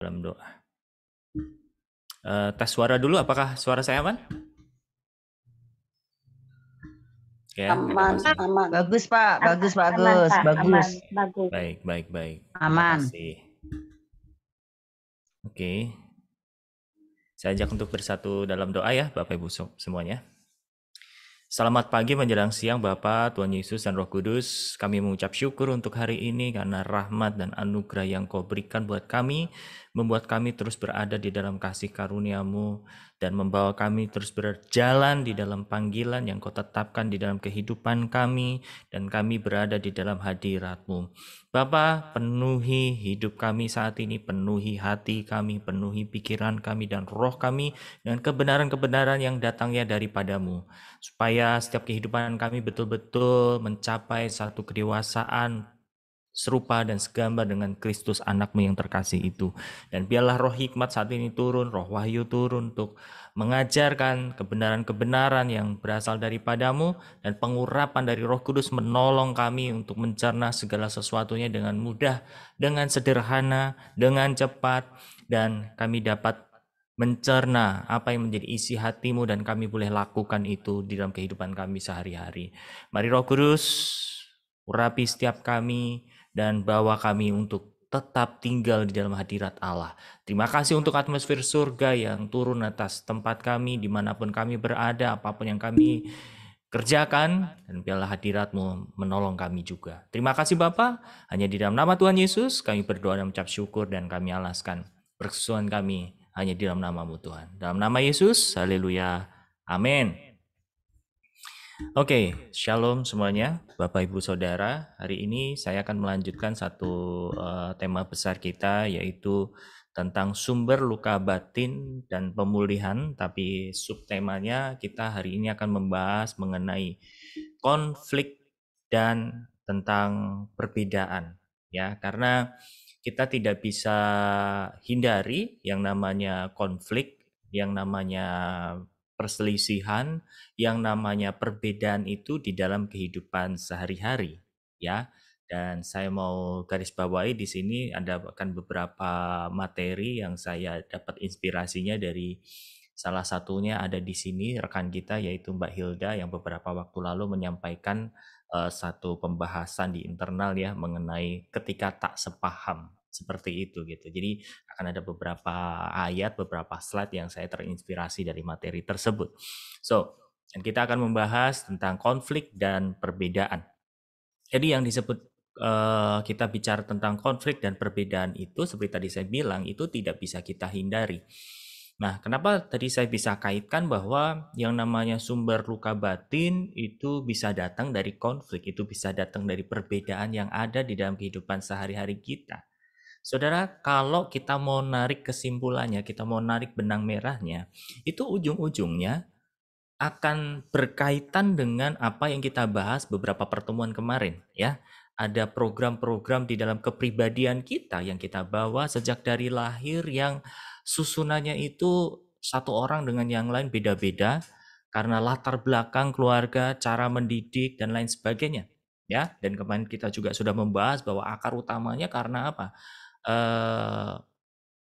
dalam doa. Uh, tes suara dulu, apakah suara saya aman? Ya, aman, aman. Bagus Pak, bagus, aman, bagus, aman, bagus. Aman, bagus. Baik, baik, baik. Aman. Oke. Saya ajak untuk bersatu dalam doa ya, Bapak Ibu semuanya. Selamat pagi menjelang siang Bapak, Tuhan Yesus dan Roh Kudus. Kami mengucap syukur untuk hari ini karena rahmat dan anugerah yang kau berikan buat kami, membuat kami terus berada di dalam kasih karuniamu dan membawa kami terus berjalan di dalam panggilan yang kau tetapkan di dalam kehidupan kami dan kami berada di dalam hadiratmu. Bapa, penuhi hidup kami saat ini, penuhi hati kami, penuhi pikiran kami dan roh kami dengan kebenaran-kebenaran yang datangnya daripadamu. Supaya setiap kehidupan kami betul-betul mencapai satu kedewasaan serupa dan segambar dengan Kristus anakmu yang terkasih itu. Dan biarlah roh hikmat saat ini turun, roh wahyu turun untuk mengajarkan kebenaran-kebenaran yang berasal daripadamu dan pengurapan dari roh kudus menolong kami untuk mencerna segala sesuatunya dengan mudah, dengan sederhana, dengan cepat, dan kami dapat mencerna apa yang menjadi isi hatimu dan kami boleh lakukan itu di dalam kehidupan kami sehari-hari. Mari roh kudus, urapi setiap kami, dan bawa kami untuk tetap tinggal di dalam hadirat Allah. Terima kasih untuk atmosfer surga yang turun atas tempat kami, dimanapun kami berada, apapun yang kami kerjakan, dan biarlah hadiratmu menolong kami juga. Terima kasih Bapak, hanya di dalam nama Tuhan Yesus kami berdoa dan mengucap syukur dan kami alaskan perkesuan kami hanya di dalam namamu Tuhan. Dalam nama Yesus, haleluya. Amin. Oke, okay, shalom semuanya, Bapak Ibu Saudara. Hari ini saya akan melanjutkan satu uh, tema besar kita yaitu tentang sumber luka batin dan pemulihan, tapi subtemanya kita hari ini akan membahas mengenai konflik dan tentang perbedaan ya, karena kita tidak bisa hindari yang namanya konflik, yang namanya perselisihan yang namanya perbedaan itu di dalam kehidupan sehari-hari ya dan saya mau garis bawahi di sini ada akan beberapa materi yang saya dapat inspirasinya dari salah satunya ada di sini rekan kita yaitu Mbak Hilda yang beberapa waktu lalu menyampaikan uh, satu pembahasan di internal ya mengenai ketika tak sepaham seperti itu gitu. Jadi akan ada beberapa ayat, beberapa slide yang saya terinspirasi dari materi tersebut. So, dan kita akan membahas tentang konflik dan perbedaan. Jadi yang disebut uh, kita bicara tentang konflik dan perbedaan itu seperti tadi saya bilang itu tidak bisa kita hindari. Nah, kenapa tadi saya bisa kaitkan bahwa yang namanya sumber luka batin itu bisa datang dari konflik, itu bisa datang dari perbedaan yang ada di dalam kehidupan sehari-hari kita. Saudara, kalau kita mau narik kesimpulannya, kita mau narik benang merahnya, itu ujung-ujungnya akan berkaitan dengan apa yang kita bahas beberapa pertemuan kemarin ya. Ada program-program di dalam kepribadian kita yang kita bawa sejak dari lahir yang susunannya itu satu orang dengan yang lain beda-beda karena latar belakang keluarga, cara mendidik dan lain sebagainya. Ya, dan kemarin kita juga sudah membahas bahwa akar utamanya karena apa? Eh,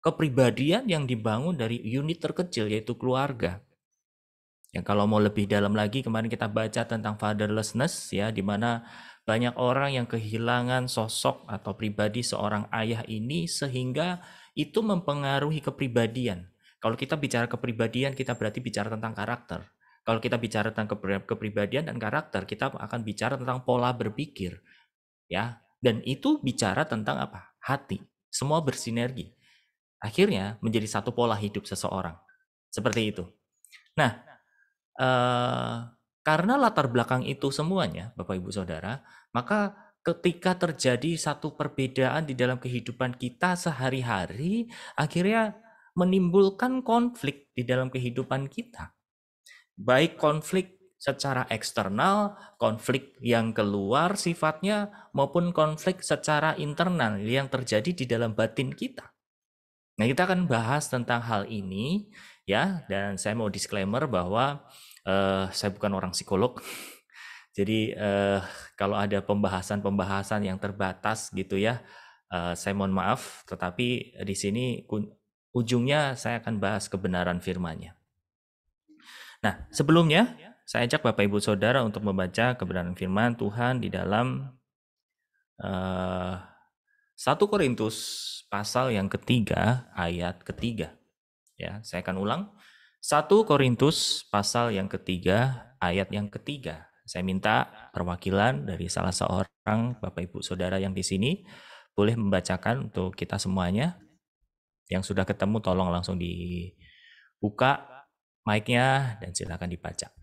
kepribadian yang dibangun dari unit terkecil yaitu keluarga. Yang kalau mau lebih dalam lagi kemarin kita baca tentang fatherlessness ya di mana banyak orang yang kehilangan sosok atau pribadi seorang ayah ini sehingga itu mempengaruhi kepribadian. Kalau kita bicara kepribadian kita berarti bicara tentang karakter. Kalau kita bicara tentang kepribadian dan karakter kita akan bicara tentang pola berpikir ya dan itu bicara tentang apa? hati. Semua bersinergi. Akhirnya menjadi satu pola hidup seseorang. Seperti itu. Nah, eh, karena latar belakang itu semuanya, Bapak Ibu Saudara, maka ketika terjadi satu perbedaan di dalam kehidupan kita sehari-hari, akhirnya menimbulkan konflik di dalam kehidupan kita. Baik konflik secara eksternal, konflik yang keluar sifatnya, maupun konflik secara internal yang terjadi di dalam batin kita. Nah, kita akan bahas tentang hal ini ya, dan saya mau disclaimer bahwa eh, saya bukan orang psikolog. Jadi eh, kalau ada pembahasan-pembahasan yang terbatas gitu ya, eh, saya mohon maaf, tetapi eh, di sini ujungnya saya akan bahas kebenaran firman-Nya. Nah, sebelumnya saya ajak Bapak Ibu Saudara untuk membaca kebenaran firman Tuhan di dalam uh, eh, 1 Korintus pasal yang ketiga ayat ketiga. Ya, saya akan ulang. 1 Korintus pasal yang ketiga ayat yang ketiga. Saya minta perwakilan dari salah seorang Bapak Ibu Saudara yang di sini boleh membacakan untuk kita semuanya. Yang sudah ketemu tolong langsung dibuka mic-nya dan silakan dibaca.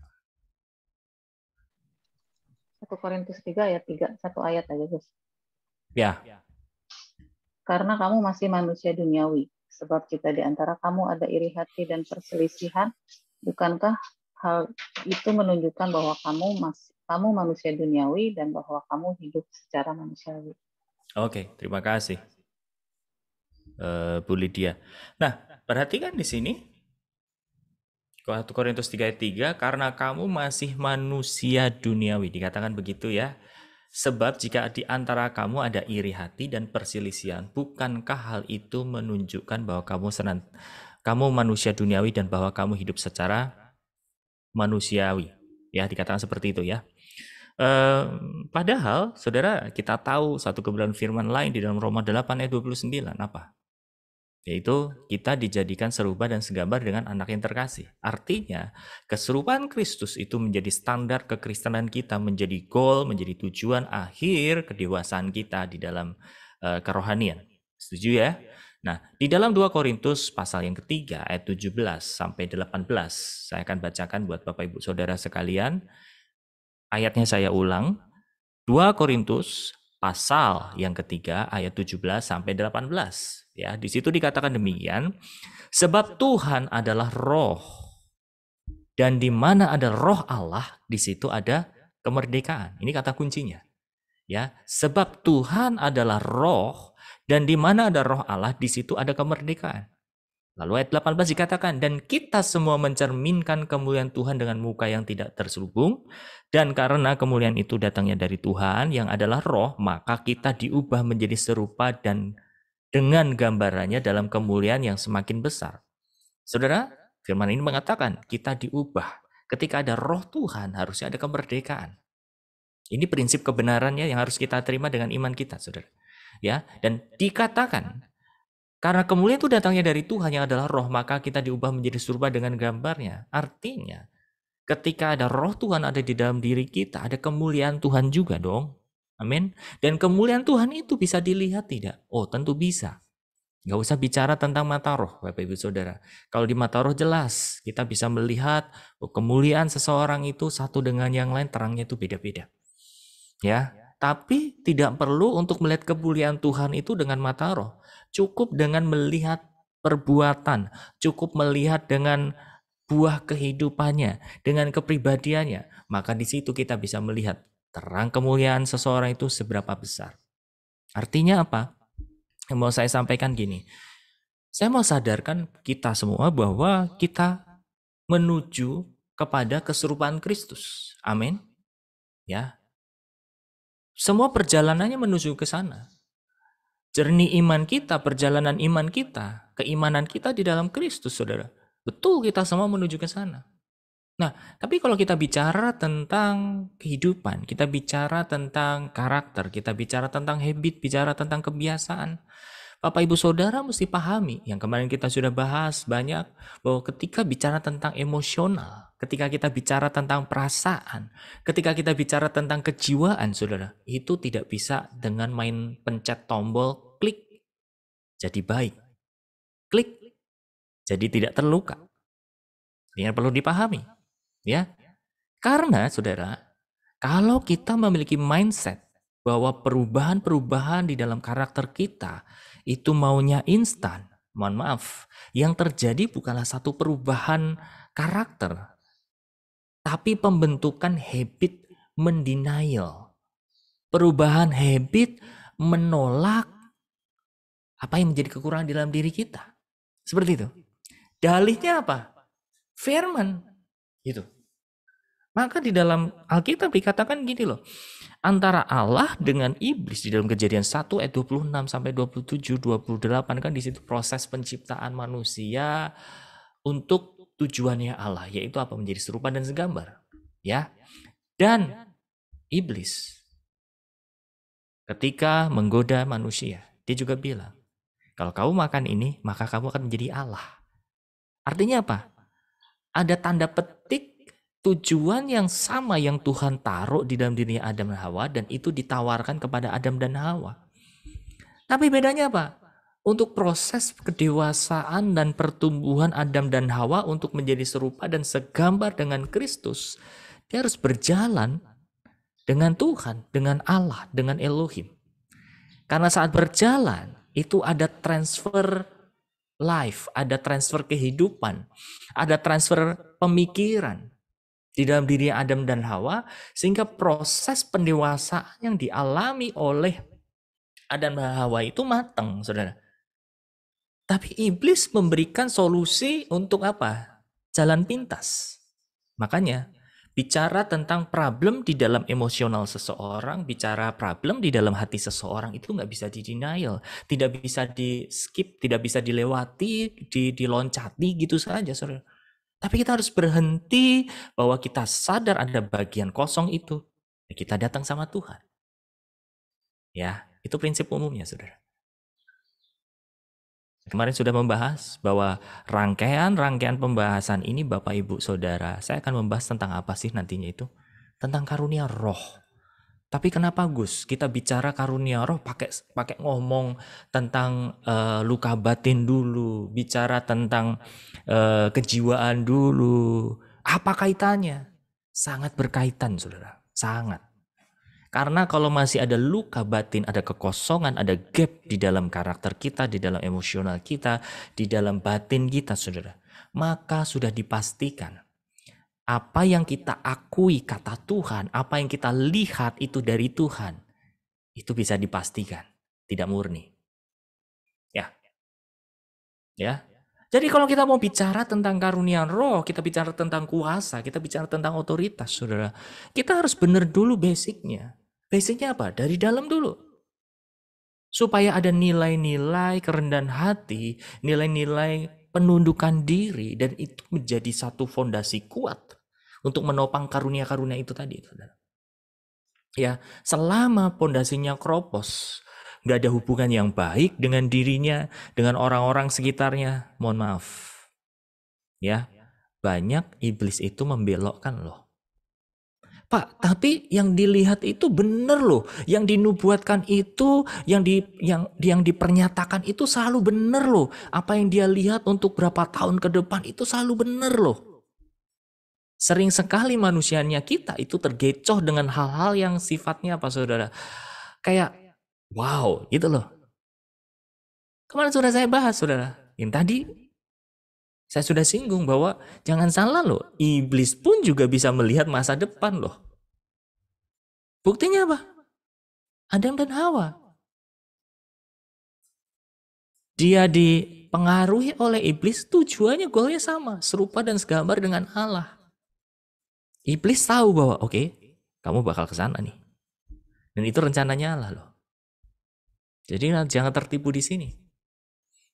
1 Korintus 3 ayat 3, satu ayat aja, Gus. Ya. ya. Karena kamu masih manusia duniawi, sebab kita di antara kamu ada iri hati dan perselisihan, bukankah hal itu menunjukkan bahwa kamu mas, kamu manusia duniawi dan bahwa kamu hidup secara manusiawi. Oke, terima kasih. Uh, Bu Lydia. Nah, perhatikan di sini 1 Korintus ayat 3 karena kamu masih manusia duniawi dikatakan begitu ya. Sebab jika di antara kamu ada iri hati dan perselisihan, bukankah hal itu menunjukkan bahwa kamu senant kamu manusia duniawi dan bahwa kamu hidup secara manusiawi? Ya, dikatakan seperti itu ya. Uh, padahal, saudara, kita tahu satu kebenaran firman lain di dalam Roma 8 ayat 29 apa? yaitu kita dijadikan serupa dan segambar dengan anak yang terkasih. Artinya, keserupaan Kristus itu menjadi standar kekristenan kita, menjadi goal, menjadi tujuan akhir kedewasaan kita di dalam uh, kerohanian. Setuju ya? Nah, di dalam 2 Korintus pasal yang ketiga ayat 17 sampai 18, saya akan bacakan buat Bapak Ibu Saudara sekalian. Ayatnya saya ulang. 2 Korintus pasal yang ketiga ayat 17 sampai 18 ya di situ dikatakan demikian sebab Tuhan adalah roh dan di mana ada roh Allah di situ ada kemerdekaan ini kata kuncinya ya sebab Tuhan adalah roh dan di mana ada roh Allah di situ ada kemerdekaan Lalu ayat 18 dikatakan, dan kita semua mencerminkan kemuliaan Tuhan dengan muka yang tidak terselubung, dan karena kemuliaan itu datangnya dari Tuhan yang adalah roh, maka kita diubah menjadi serupa dan dengan gambarannya dalam kemuliaan yang semakin besar. Saudara, firman ini mengatakan kita diubah. Ketika ada roh Tuhan harusnya ada kemerdekaan. Ini prinsip kebenarannya yang harus kita terima dengan iman kita, saudara. Ya, dan dikatakan karena kemuliaan itu datangnya dari Tuhan yang adalah roh, maka kita diubah menjadi surba dengan gambarnya. Artinya, ketika ada roh Tuhan ada di dalam diri kita, ada kemuliaan Tuhan juga dong. Amin. Dan kemuliaan Tuhan itu bisa dilihat tidak? Oh, tentu bisa. Gak usah bicara tentang mata roh, Bapak Ibu Saudara. Kalau di mata roh jelas, kita bisa melihat oh, kemuliaan seseorang itu satu dengan yang lain terangnya itu beda-beda. Ya, tapi tidak perlu untuk melihat kemuliaan Tuhan itu dengan mata roh cukup dengan melihat perbuatan, cukup melihat dengan buah kehidupannya, dengan kepribadiannya, maka di situ kita bisa melihat terang kemuliaan seseorang itu seberapa besar. Artinya apa? Yang mau saya sampaikan gini. Saya mau sadarkan kita semua bahwa kita menuju kepada keserupaan Kristus. Amin. Ya. Semua perjalanannya menuju ke sana. Jernih iman kita, perjalanan iman kita, keimanan kita di dalam Kristus, saudara. Betul kita semua menuju ke sana. Nah, tapi kalau kita bicara tentang kehidupan, kita bicara tentang karakter, kita bicara tentang habit, bicara tentang kebiasaan, Bapak Ibu Saudara mesti pahami yang kemarin kita sudah bahas banyak bahwa ketika bicara tentang emosional, ketika kita bicara tentang perasaan, ketika kita bicara tentang kejiwaan, Saudara, itu tidak bisa dengan main pencet tombol jadi baik. Klik, jadi tidak terluka. Ini yang perlu dipahami. ya. Karena, saudara, kalau kita memiliki mindset bahwa perubahan-perubahan di dalam karakter kita itu maunya instan, mohon maaf, yang terjadi bukanlah satu perubahan karakter, tapi pembentukan habit mendenial. Perubahan habit menolak apa yang menjadi kekurangan di dalam diri kita. Seperti itu. Dalihnya apa? Firman. Itu. Maka di dalam Alkitab dikatakan gini loh. Antara Allah dengan iblis di dalam kejadian 1 ayat 26 sampai 27 28 kan di situ proses penciptaan manusia untuk tujuannya Allah yaitu apa menjadi serupa dan segambar ya. Dan iblis ketika menggoda manusia dia juga bilang kalau kamu makan ini, maka kamu akan menjadi Allah. Artinya apa? Ada tanda petik tujuan yang sama yang Tuhan taruh di dalam dirinya Adam dan Hawa dan itu ditawarkan kepada Adam dan Hawa. Tapi bedanya apa? Untuk proses kedewasaan dan pertumbuhan Adam dan Hawa untuk menjadi serupa dan segambar dengan Kristus, dia harus berjalan dengan Tuhan, dengan Allah, dengan Elohim. Karena saat berjalan, itu ada transfer life, ada transfer kehidupan, ada transfer pemikiran di dalam diri Adam dan Hawa sehingga proses pendewasaan yang dialami oleh Adam dan Hawa itu matang, Saudara. Tapi iblis memberikan solusi untuk apa? Jalan pintas. Makanya bicara tentang problem di dalam emosional seseorang, bicara problem di dalam hati seseorang itu nggak bisa di denial, tidak bisa di skip, tidak bisa dilewati, di diloncati gitu saja, saudara Tapi kita harus berhenti bahwa kita sadar ada bagian kosong itu. Kita datang sama Tuhan. Ya, itu prinsip umumnya, saudara. Kemarin sudah membahas bahwa rangkaian-rangkaian pembahasan ini Bapak Ibu Saudara, saya akan membahas tentang apa sih nantinya itu? Tentang karunia roh. Tapi kenapa Gus, kita bicara karunia roh pakai pakai ngomong tentang uh, luka batin dulu, bicara tentang uh, kejiwaan dulu. Apa kaitannya? Sangat berkaitan Saudara, sangat. Karena kalau masih ada luka batin, ada kekosongan, ada gap di dalam karakter kita, di dalam emosional kita, di dalam batin kita, saudara, maka sudah dipastikan apa yang kita akui kata Tuhan, apa yang kita lihat itu dari Tuhan, itu bisa dipastikan tidak murni. Ya, ya, jadi kalau kita mau bicara tentang karunia roh, kita bicara tentang kuasa, kita bicara tentang otoritas, saudara. Kita harus benar dulu basicnya. Basicnya apa? Dari dalam dulu. Supaya ada nilai-nilai kerendahan hati, nilai-nilai penundukan diri, dan itu menjadi satu fondasi kuat untuk menopang karunia-karunia itu tadi, saudara. Ya, selama pondasinya kropos, nggak ada hubungan yang baik dengan dirinya, dengan orang-orang sekitarnya, mohon maaf. Ya, banyak iblis itu membelokkan loh. Pak, tapi yang dilihat itu benar loh. Yang dinubuatkan itu, yang di yang yang dipernyatakan itu selalu benar loh. Apa yang dia lihat untuk berapa tahun ke depan itu selalu benar loh. Sering sekali manusianya kita itu tergecoh dengan hal-hal yang sifatnya apa Saudara? Kayak Wow, gitu loh. Kemarin sudah saya bahas, saudara. Yang tadi saya sudah singgung bahwa jangan salah loh, iblis pun juga bisa melihat masa depan loh. Buktinya apa? Adam dan Hawa. Dia dipengaruhi oleh iblis, tujuannya golnya sama, serupa dan segambar dengan Allah. Iblis tahu bahwa oke, okay, kamu bakal ke sana nih. Dan itu rencananya Allah loh. Jadi nah, jangan tertipu di sini.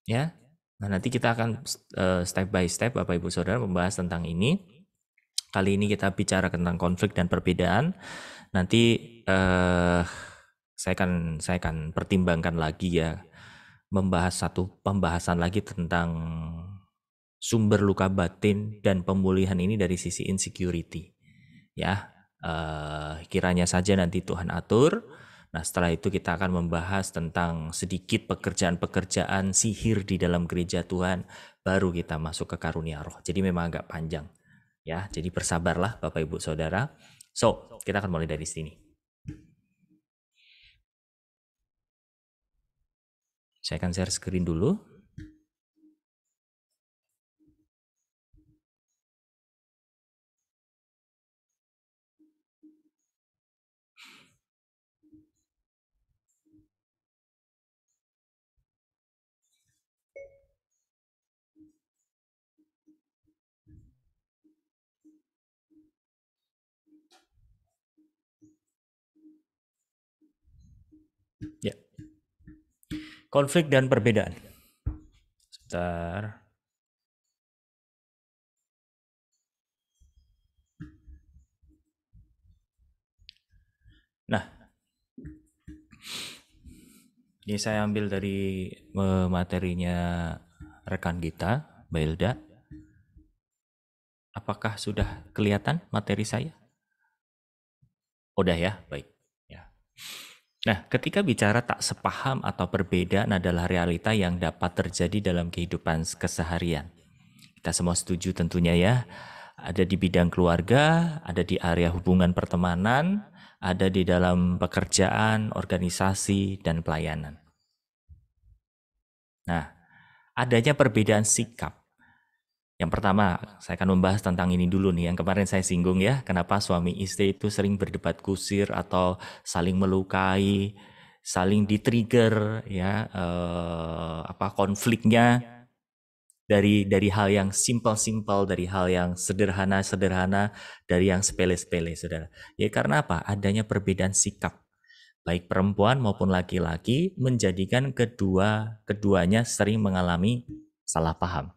Ya. Nah, nanti kita akan eh, step by step Bapak Ibu Saudara membahas tentang ini. Kali ini kita bicara tentang konflik dan perbedaan. Nanti uh, saya akan saya akan pertimbangkan lagi ya membahas satu pembahasan lagi tentang sumber luka batin dan pemulihan ini dari sisi insecurity. Ya, uh, kiranya saja nanti Tuhan atur Nah, setelah itu kita akan membahas tentang sedikit pekerjaan-pekerjaan sihir di dalam gereja Tuhan, baru kita masuk ke karunia roh. Jadi memang agak panjang. Ya, jadi bersabarlah Bapak Ibu Saudara. So, kita akan mulai dari sini. Saya akan share screen dulu. Ya. Konflik dan perbedaan. Sebentar. Nah, ini saya ambil dari materinya rekan kita, Mbak Hilda. Apakah sudah kelihatan materi saya? Udah ya, baik. Ya. Nah, ketika bicara tak sepaham atau perbedaan adalah realita yang dapat terjadi dalam kehidupan keseharian. Kita semua setuju tentunya ya. Ada di bidang keluarga, ada di area hubungan pertemanan, ada di dalam pekerjaan, organisasi, dan pelayanan. Nah, adanya perbedaan sikap yang pertama, saya akan membahas tentang ini dulu nih yang kemarin saya singgung ya, kenapa suami istri itu sering berdebat kusir atau saling melukai, saling di-trigger ya eh, apa konfliknya dari dari hal yang simpel-simpel, dari hal yang sederhana-sederhana, dari yang sepele-sepele, Saudara. Ya karena apa? Adanya perbedaan sikap baik perempuan maupun laki-laki menjadikan kedua keduanya sering mengalami salah paham.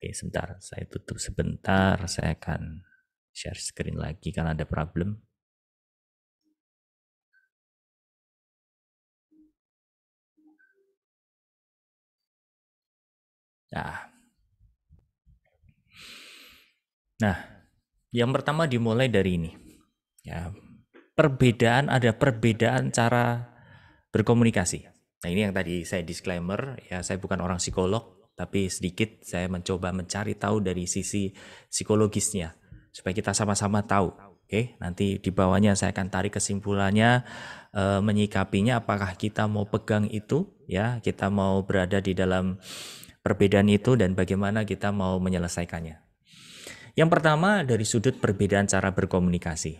Oke, sebentar. Saya tutup sebentar. Saya akan share screen lagi karena ada problem. Nah. Nah, yang pertama dimulai dari ini. Ya, perbedaan ada perbedaan cara berkomunikasi. Nah, ini yang tadi saya disclaimer, ya saya bukan orang psikolog, tapi sedikit saya mencoba mencari tahu dari sisi psikologisnya supaya kita sama-sama tahu. Oke, nanti di bawahnya saya akan tarik kesimpulannya e, menyikapinya apakah kita mau pegang itu ya, kita mau berada di dalam perbedaan itu dan bagaimana kita mau menyelesaikannya. Yang pertama dari sudut perbedaan cara berkomunikasi.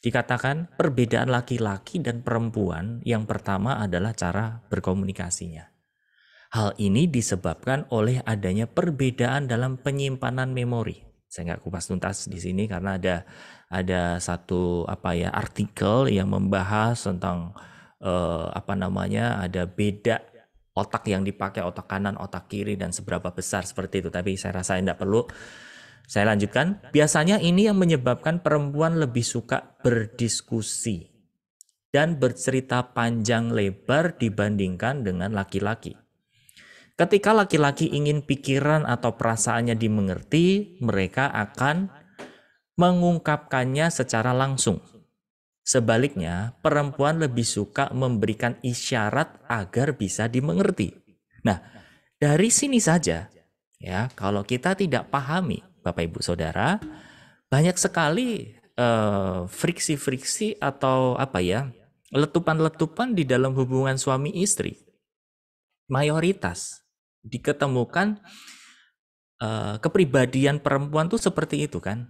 Dikatakan perbedaan laki-laki dan perempuan yang pertama adalah cara berkomunikasinya. Hal ini disebabkan oleh adanya perbedaan dalam penyimpanan memori. Saya nggak kupas tuntas di sini karena ada ada satu apa ya artikel yang membahas tentang eh, apa namanya ada beda otak yang dipakai otak kanan, otak kiri dan seberapa besar seperti itu. Tapi saya rasa tidak perlu saya lanjutkan. Biasanya ini yang menyebabkan perempuan lebih suka berdiskusi dan bercerita panjang lebar dibandingkan dengan laki-laki. Ketika laki-laki ingin pikiran atau perasaannya dimengerti, mereka akan mengungkapkannya secara langsung. Sebaliknya, perempuan lebih suka memberikan isyarat agar bisa dimengerti. Nah, dari sini saja, ya, kalau kita tidak pahami, Bapak Ibu Saudara, banyak sekali friksi eh, friksi-friksi atau apa ya, letupan-letupan di dalam hubungan suami istri. Mayoritas diketemukan uh, kepribadian perempuan tuh seperti itu kan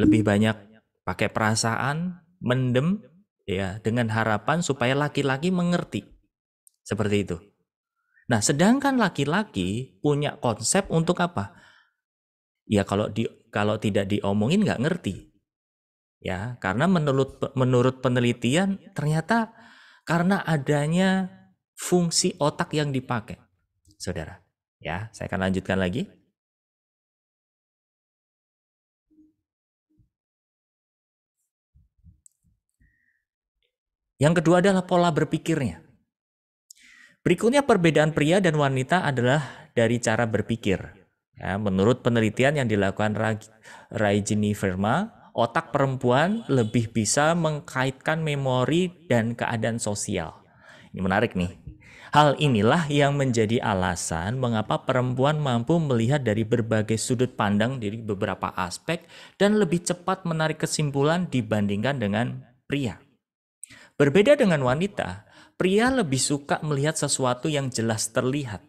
lebih banyak pakai perasaan mendem ya dengan harapan supaya laki-laki mengerti seperti itu nah sedangkan laki-laki punya konsep untuk apa ya kalau di kalau tidak diomongin nggak ngerti ya karena menurut menurut penelitian ternyata karena adanya fungsi otak yang dipakai saudara. Ya, saya akan lanjutkan lagi. Yang kedua adalah pola berpikirnya. Berikutnya perbedaan pria dan wanita adalah dari cara berpikir. Ya, menurut penelitian yang dilakukan Raijini Verma, otak perempuan lebih bisa mengkaitkan memori dan keadaan sosial. Ini menarik nih. Hal inilah yang menjadi alasan mengapa perempuan mampu melihat dari berbagai sudut pandang dari beberapa aspek dan lebih cepat menarik kesimpulan dibandingkan dengan pria. Berbeda dengan wanita, pria lebih suka melihat sesuatu yang jelas terlihat,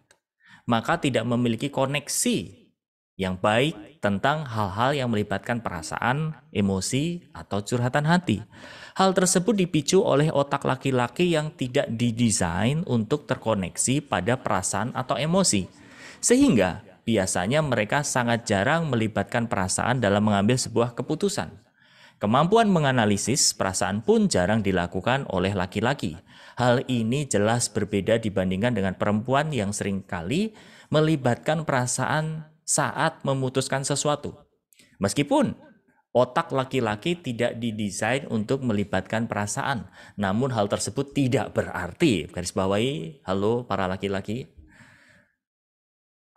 maka tidak memiliki koneksi yang baik tentang hal-hal yang melibatkan perasaan, emosi, atau curhatan hati. Hal tersebut dipicu oleh otak laki-laki yang tidak didesain untuk terkoneksi pada perasaan atau emosi. Sehingga biasanya mereka sangat jarang melibatkan perasaan dalam mengambil sebuah keputusan. Kemampuan menganalisis perasaan pun jarang dilakukan oleh laki-laki. Hal ini jelas berbeda dibandingkan dengan perempuan yang seringkali melibatkan perasaan saat memutuskan sesuatu. Meskipun Otak laki-laki tidak didesain untuk melibatkan perasaan. Namun hal tersebut tidak berarti garis bawahi halo para laki-laki.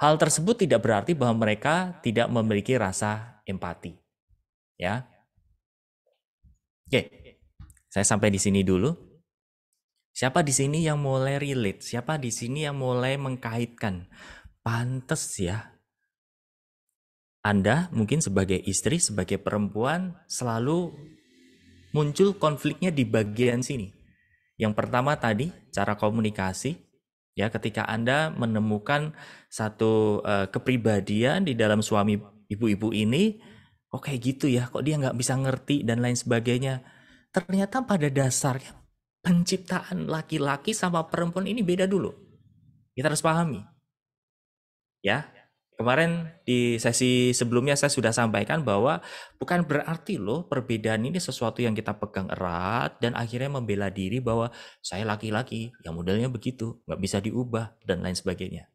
Hal tersebut tidak berarti bahwa mereka tidak memiliki rasa empati. Ya. Oke. Saya sampai di sini dulu. Siapa di sini yang mulai relate? Siapa di sini yang mulai mengkaitkan? Pantes ya, anda mungkin sebagai istri, sebagai perempuan selalu muncul konfliknya di bagian sini. Yang pertama tadi cara komunikasi ya ketika Anda menemukan satu uh, kepribadian di dalam suami ibu-ibu ini kok oh, kayak gitu ya, kok dia nggak bisa ngerti dan lain sebagainya. Ternyata pada dasarnya penciptaan laki-laki sama perempuan ini beda dulu. Kita harus pahami. Ya, Kemarin di sesi sebelumnya saya sudah sampaikan bahwa bukan berarti loh perbedaan ini sesuatu yang kita pegang erat dan akhirnya membela diri bahwa saya laki-laki yang modelnya begitu, nggak bisa diubah dan lain sebagainya.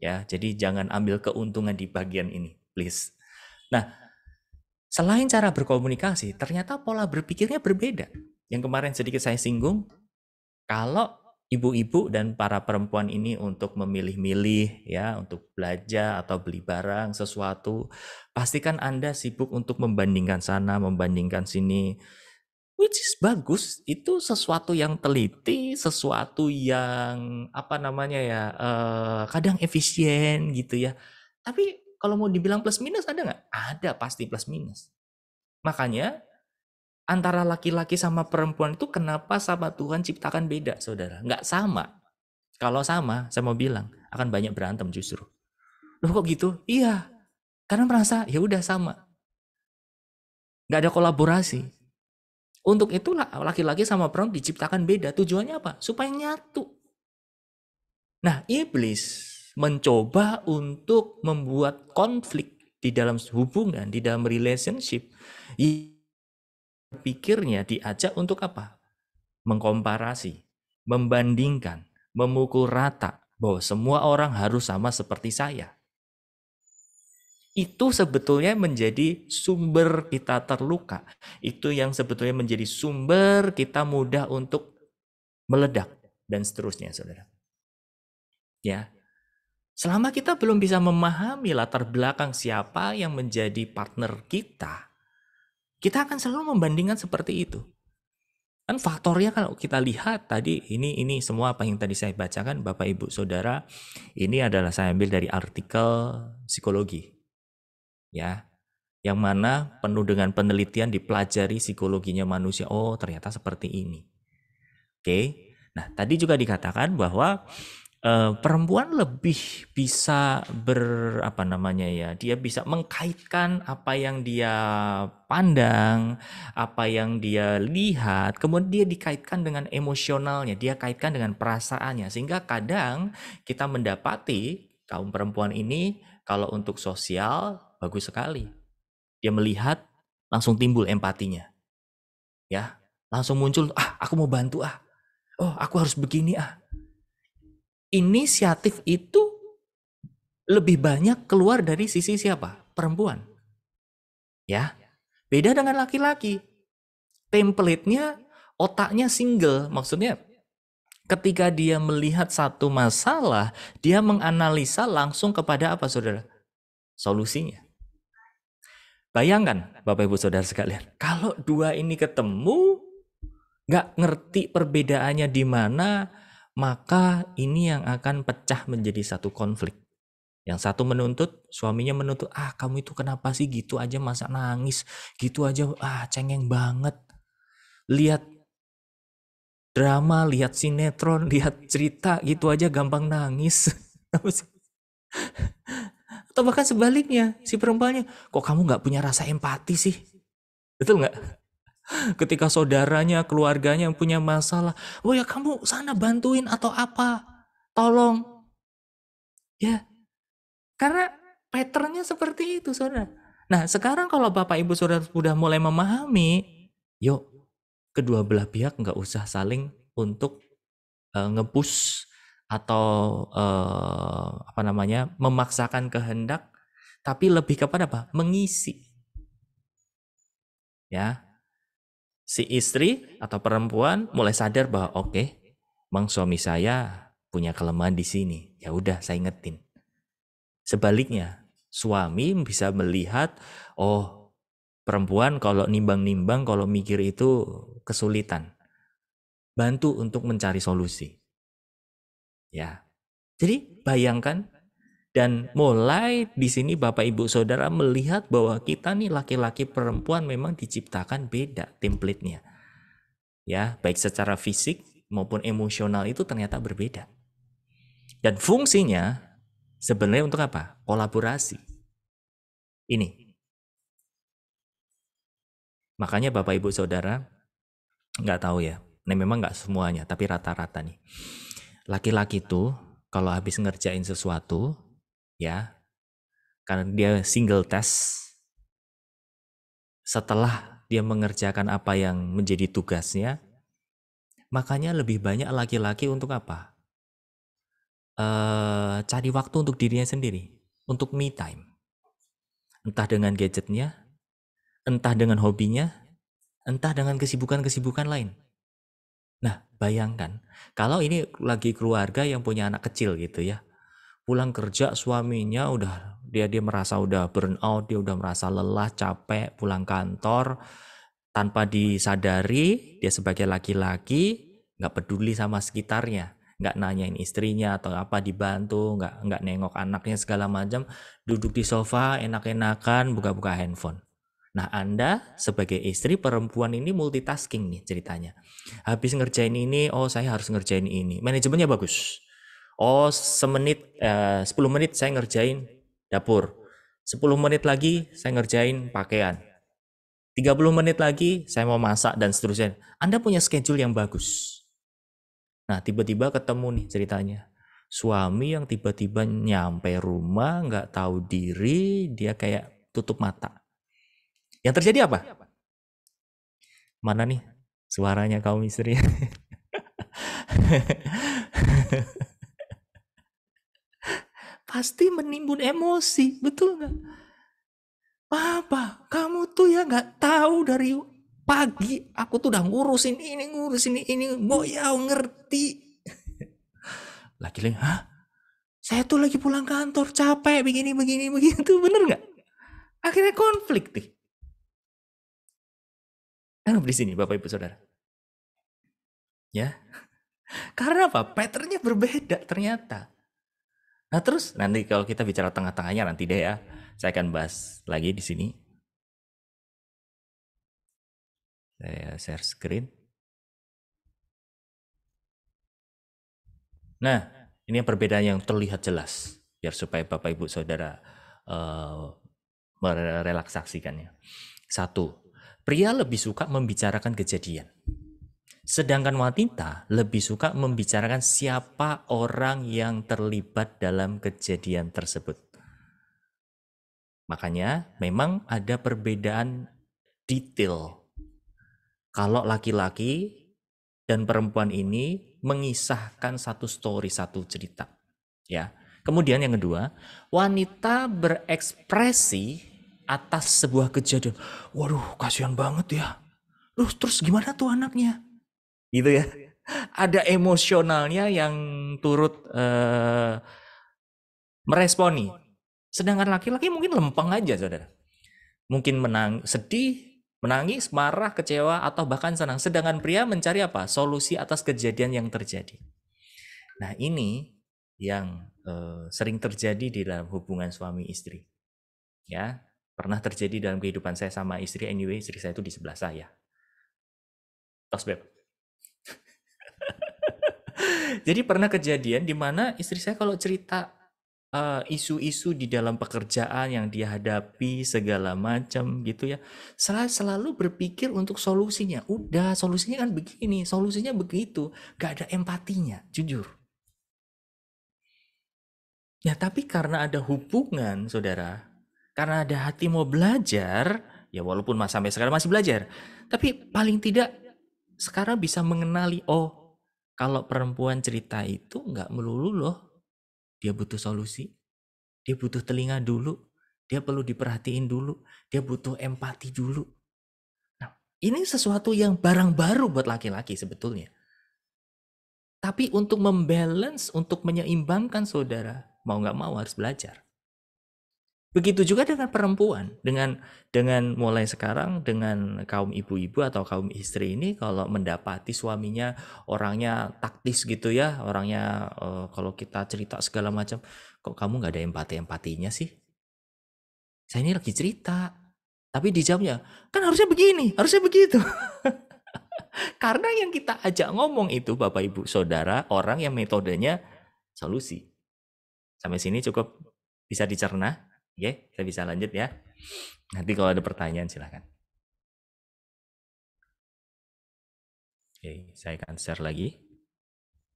Ya, jadi jangan ambil keuntungan di bagian ini, please. Nah, selain cara berkomunikasi, ternyata pola berpikirnya berbeda. Yang kemarin sedikit saya singgung, kalau ibu-ibu dan para perempuan ini untuk memilih-milih ya untuk belanja atau beli barang sesuatu pastikan Anda sibuk untuk membandingkan sana membandingkan sini which is bagus itu sesuatu yang teliti sesuatu yang apa namanya ya uh, kadang efisien gitu ya tapi kalau mau dibilang plus minus ada nggak ada pasti plus minus makanya antara laki-laki sama perempuan itu kenapa sama Tuhan ciptakan beda, saudara? Nggak sama. Kalau sama, saya mau bilang akan banyak berantem justru. Loh kok gitu? Iya, karena merasa ya udah sama. Nggak ada kolaborasi. Untuk itulah laki-laki sama perempuan diciptakan beda. Tujuannya apa? Supaya nyatu. Nah, iblis mencoba untuk membuat konflik di dalam hubungan, di dalam relationship pikirnya diajak untuk apa? Mengkomparasi, membandingkan, memukul rata bahwa semua orang harus sama seperti saya. Itu sebetulnya menjadi sumber kita terluka. Itu yang sebetulnya menjadi sumber kita mudah untuk meledak dan seterusnya, Saudara. Ya. Selama kita belum bisa memahami latar belakang siapa yang menjadi partner kita, kita akan selalu membandingkan seperti itu. Kan faktornya kalau kita lihat tadi ini ini semua apa yang tadi saya bacakan Bapak Ibu Saudara, ini adalah saya ambil dari artikel psikologi. Ya. Yang mana penuh dengan penelitian dipelajari psikologinya manusia. Oh, ternyata seperti ini. Oke. Nah, tadi juga dikatakan bahwa Eh, perempuan lebih bisa ber apa namanya ya dia bisa mengkaitkan apa yang dia pandang apa yang dia lihat kemudian dia dikaitkan dengan emosionalnya dia kaitkan dengan perasaannya sehingga kadang kita mendapati kaum perempuan ini kalau untuk sosial bagus sekali dia melihat langsung timbul empatinya ya langsung muncul ah aku mau bantu ah oh aku harus begini ah inisiatif itu lebih banyak keluar dari sisi siapa? Perempuan. Ya. Beda dengan laki-laki. Template-nya otaknya single, maksudnya ketika dia melihat satu masalah, dia menganalisa langsung kepada apa Saudara? Solusinya. Bayangkan, Bapak Ibu Saudara sekalian, kalau dua ini ketemu, nggak ngerti perbedaannya di mana, maka ini yang akan pecah menjadi satu konflik. Yang satu menuntut, suaminya menuntut, ah kamu itu kenapa sih gitu aja masa nangis, gitu aja, ah cengeng banget. Lihat drama, lihat sinetron, lihat cerita gitu aja gampang nangis. Atau bahkan sebaliknya, si perempuannya, kok kamu gak punya rasa empati sih? Betul gak? Ketika saudaranya, keluarganya yang punya masalah, oh ya kamu sana bantuin atau apa, tolong. Ya, karena patternnya seperti itu saudara. Nah sekarang kalau bapak ibu saudara sudah mulai memahami, yuk kedua belah pihak nggak usah saling untuk uh, eh, ngebus atau uh, apa namanya memaksakan kehendak, tapi lebih kepada apa? Mengisi. Ya, si istri atau perempuan mulai sadar bahwa oke, okay, mang suami saya punya kelemahan di sini. Ya udah, saya ingetin. Sebaliknya, suami bisa melihat, oh perempuan kalau nimbang-nimbang, kalau mikir itu kesulitan. Bantu untuk mencari solusi. Ya. Jadi bayangkan dan mulai di sini Bapak Ibu Saudara melihat bahwa kita nih laki-laki perempuan memang diciptakan beda template-nya. Ya, baik secara fisik maupun emosional itu ternyata berbeda. Dan fungsinya sebenarnya untuk apa? Kolaborasi. Ini. Makanya Bapak Ibu Saudara nggak tahu ya. ini memang nggak semuanya, tapi rata-rata nih. Laki-laki tuh kalau habis ngerjain sesuatu, ya karena dia single test setelah dia mengerjakan apa yang menjadi tugasnya makanya lebih banyak laki-laki untuk apa e, cari waktu untuk dirinya sendiri untuk me time entah dengan gadgetnya entah dengan hobinya entah dengan kesibukan-kesibukan lain nah bayangkan kalau ini lagi keluarga yang punya anak kecil gitu ya pulang kerja suaminya udah dia dia merasa udah burnout, dia udah merasa lelah, capek, pulang kantor tanpa disadari dia sebagai laki-laki nggak peduli sama sekitarnya, nggak nanyain istrinya atau apa dibantu, nggak nggak nengok anaknya segala macam, duduk di sofa enak-enakan buka-buka handphone. Nah, Anda sebagai istri perempuan ini multitasking nih ceritanya. Habis ngerjain ini, oh saya harus ngerjain ini. Manajemennya bagus oh semenit eh, 10 menit saya ngerjain dapur 10 menit lagi saya ngerjain pakaian 30 menit lagi saya mau masak dan seterusnya Anda punya schedule yang bagus nah tiba-tiba ketemu nih ceritanya suami yang tiba-tiba nyampe rumah nggak tahu diri dia kayak tutup mata yang terjadi apa mana nih suaranya kaum istri pasti menimbun emosi, betul nggak? Papa, kamu tuh ya nggak tahu dari pagi aku tuh udah ngurusin ini, ngurusin ini, boyau ngerti. Lagi-lagi, hah? Saya tuh lagi pulang kantor capek begini begini begini begitu, bener nggak? Akhirnya konflik nih. Tangkap di sini Bapak Ibu Saudara. Ya. Karena apa? Patternnya berbeda ternyata. Nah terus nanti kalau kita bicara tengah-tengahnya nanti deh ya, saya akan bahas lagi di sini. Saya share screen. Nah, ini yang perbedaan yang terlihat jelas, biar supaya Bapak Ibu Saudara uh, merelaksasikannya. Satu, pria lebih suka membicarakan kejadian. Sedangkan wanita lebih suka membicarakan siapa orang yang terlibat dalam kejadian tersebut. Makanya memang ada perbedaan detail. Kalau laki-laki dan perempuan ini mengisahkan satu story, satu cerita, ya. Kemudian yang kedua, wanita berekspresi atas sebuah kejadian. Waduh, kasihan banget ya. Terus terus gimana tuh anaknya? gitu ya ada emosionalnya yang turut eh, meresponi sedangkan laki-laki mungkin lempeng aja saudara mungkin menang sedih menangis marah kecewa atau bahkan senang sedangkan pria mencari apa solusi atas kejadian yang terjadi nah ini yang eh, sering terjadi di dalam hubungan suami istri ya pernah terjadi dalam kehidupan saya sama istri anyway istri saya itu di sebelah saya tos beb Jadi pernah kejadian di mana istri saya kalau cerita eh, isu-isu uh, di dalam pekerjaan yang dihadapi segala macam gitu ya. Selalu selalu berpikir untuk solusinya. Udah, solusinya kan begini, solusinya begitu. Gak ada empatinya, jujur. Ya, tapi karena ada hubungan, Saudara, karena ada hati mau belajar, ya walaupun mas sampai sekarang masih belajar, tapi paling tidak sekarang bisa mengenali oh kalau perempuan cerita itu nggak melulu loh. Dia butuh solusi. Dia butuh telinga dulu. Dia perlu diperhatiin dulu. Dia butuh empati dulu. Nah, ini sesuatu yang barang baru buat laki-laki sebetulnya. Tapi untuk membalance, untuk menyeimbangkan saudara, mau nggak mau harus belajar. Begitu juga dengan perempuan, dengan dengan mulai sekarang dengan kaum ibu-ibu atau kaum istri ini kalau mendapati suaminya orangnya taktis gitu ya, orangnya uh, kalau kita cerita segala macam, kok kamu nggak ada empati-empatinya sih? Saya ini lagi cerita, tapi dijawabnya kan harusnya begini, harusnya begitu. Karena yang kita ajak ngomong itu Bapak Ibu Saudara orang yang metodenya solusi. Sampai sini cukup bisa dicerna. Oke, kita bisa lanjut ya. Nanti kalau ada pertanyaan silahkan. Oke, saya akan share lagi.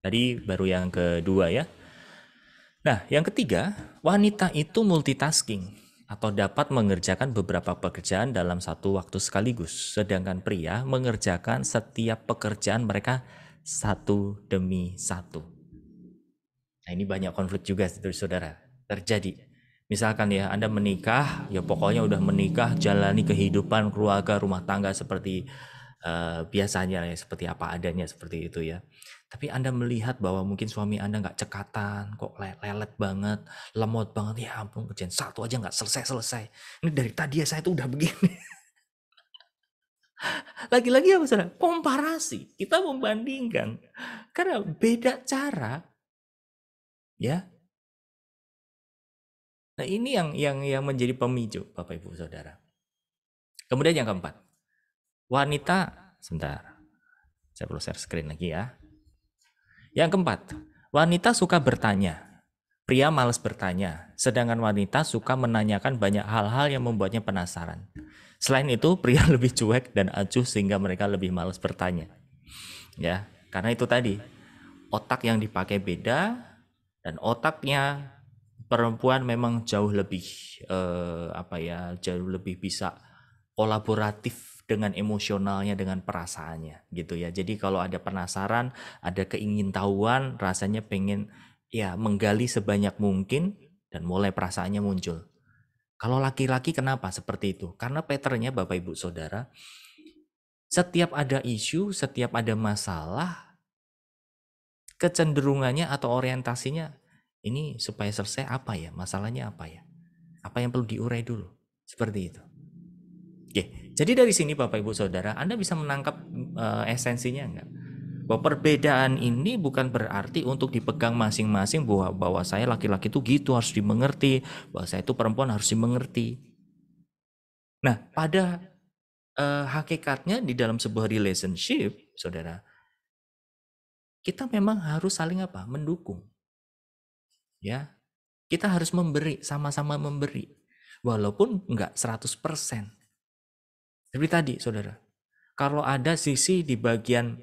Tadi baru yang kedua ya. Nah, yang ketiga, wanita itu multitasking atau dapat mengerjakan beberapa pekerjaan dalam satu waktu sekaligus, sedangkan pria mengerjakan setiap pekerjaan mereka satu demi satu. Nah, ini banyak konflik juga, saudara, terjadi Misalkan ya Anda menikah, ya pokoknya udah menikah, jalani kehidupan keluarga rumah tangga seperti uh, biasanya ya, seperti apa adanya seperti itu ya. Tapi Anda melihat bahwa mungkin suami Anda nggak cekatan, kok lelet banget, lemot banget, ya ampun kerjaan satu aja nggak selesai-selesai. Ini dari tadi ya saya tuh udah begini. Lagi-lagi apa saudara? Komparasi. Kita membandingkan. Karena beda cara. Ya, Nah, ini yang yang yang menjadi pemicu Bapak Ibu Saudara. Kemudian yang keempat. Wanita, sebentar. Saya perlu share screen lagi ya. Yang keempat, wanita suka bertanya. Pria malas bertanya, sedangkan wanita suka menanyakan banyak hal-hal yang membuatnya penasaran. Selain itu, pria lebih cuek dan acuh sehingga mereka lebih malas bertanya. Ya, karena itu tadi, otak yang dipakai beda dan otaknya perempuan memang jauh lebih eh, apa ya jauh lebih bisa kolaboratif dengan emosionalnya dengan perasaannya gitu ya jadi kalau ada penasaran ada keingintahuan rasanya pengen ya menggali sebanyak mungkin dan mulai perasaannya muncul kalau laki-laki kenapa seperti itu karena patternnya bapak ibu saudara setiap ada isu setiap ada masalah kecenderungannya atau orientasinya ini supaya selesai apa ya? Masalahnya apa ya? Apa yang perlu diurai dulu? Seperti itu. Oke, jadi dari sini Bapak Ibu Saudara, Anda bisa menangkap uh, esensinya enggak? bahwa perbedaan ini bukan berarti untuk dipegang masing-masing bahwa bahwa saya laki-laki itu gitu harus dimengerti, bahwa saya itu perempuan harus dimengerti. Nah, pada uh, hakikatnya di dalam sebuah relationship, Saudara, kita memang harus saling apa? mendukung ya kita harus memberi sama-sama memberi walaupun nggak 100% seperti tadi saudara kalau ada sisi di bagian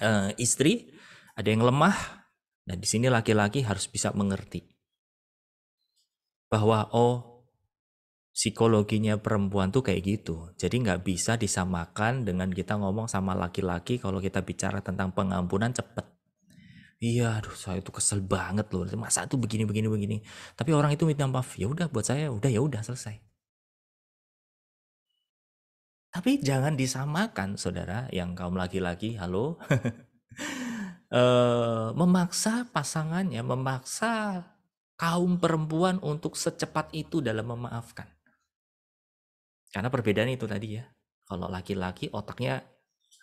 uh, istri ada yang lemah dan nah, di sini laki-laki harus bisa mengerti bahwa oh psikologinya perempuan tuh kayak gitu jadi nggak bisa disamakan dengan kita ngomong sama laki-laki kalau kita bicara tentang pengampunan cepet iya aduh saya itu kesel banget loh masa itu begini begini begini tapi orang itu minta maaf ya udah buat saya udah ya udah selesai tapi jangan disamakan saudara yang kaum laki-laki halo e, memaksa pasangannya memaksa kaum perempuan untuk secepat itu dalam memaafkan karena perbedaan itu tadi ya kalau laki-laki otaknya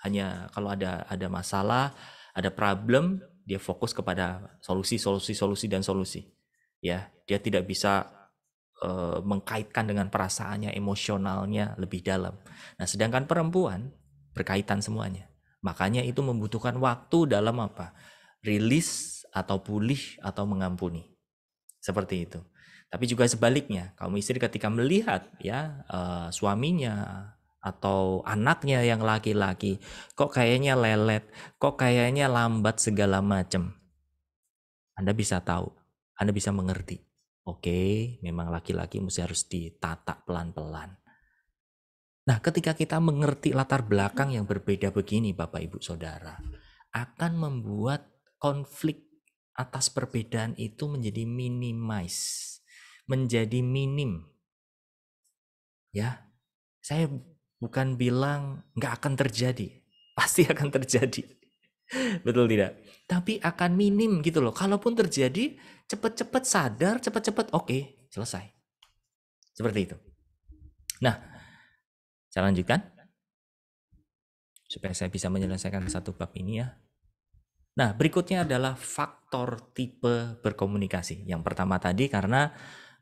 hanya kalau ada ada masalah ada problem dia fokus kepada solusi solusi solusi dan solusi ya dia tidak bisa uh, mengkaitkan dengan perasaannya emosionalnya lebih dalam nah sedangkan perempuan berkaitan semuanya makanya itu membutuhkan waktu dalam apa rilis atau pulih atau mengampuni seperti itu tapi juga sebaliknya kaum istri ketika melihat ya uh, suaminya atau anaknya yang laki-laki kok kayaknya lelet, kok kayaknya lambat segala macam. Anda bisa tahu, Anda bisa mengerti. Oke, memang laki-laki mesti harus ditata pelan-pelan. Nah, ketika kita mengerti latar belakang yang berbeda begini, Bapak Ibu Saudara, akan membuat konflik atas perbedaan itu menjadi minimize, menjadi minim. Ya. Saya Bukan bilang nggak akan terjadi. Pasti akan terjadi. Betul tidak? Tapi akan minim gitu loh. Kalaupun terjadi, cepet-cepet sadar, cepet-cepet oke, okay, selesai. Seperti itu. Nah, saya lanjutkan. Supaya saya bisa menyelesaikan satu bab ini ya. Nah, berikutnya adalah faktor tipe berkomunikasi. Yang pertama tadi karena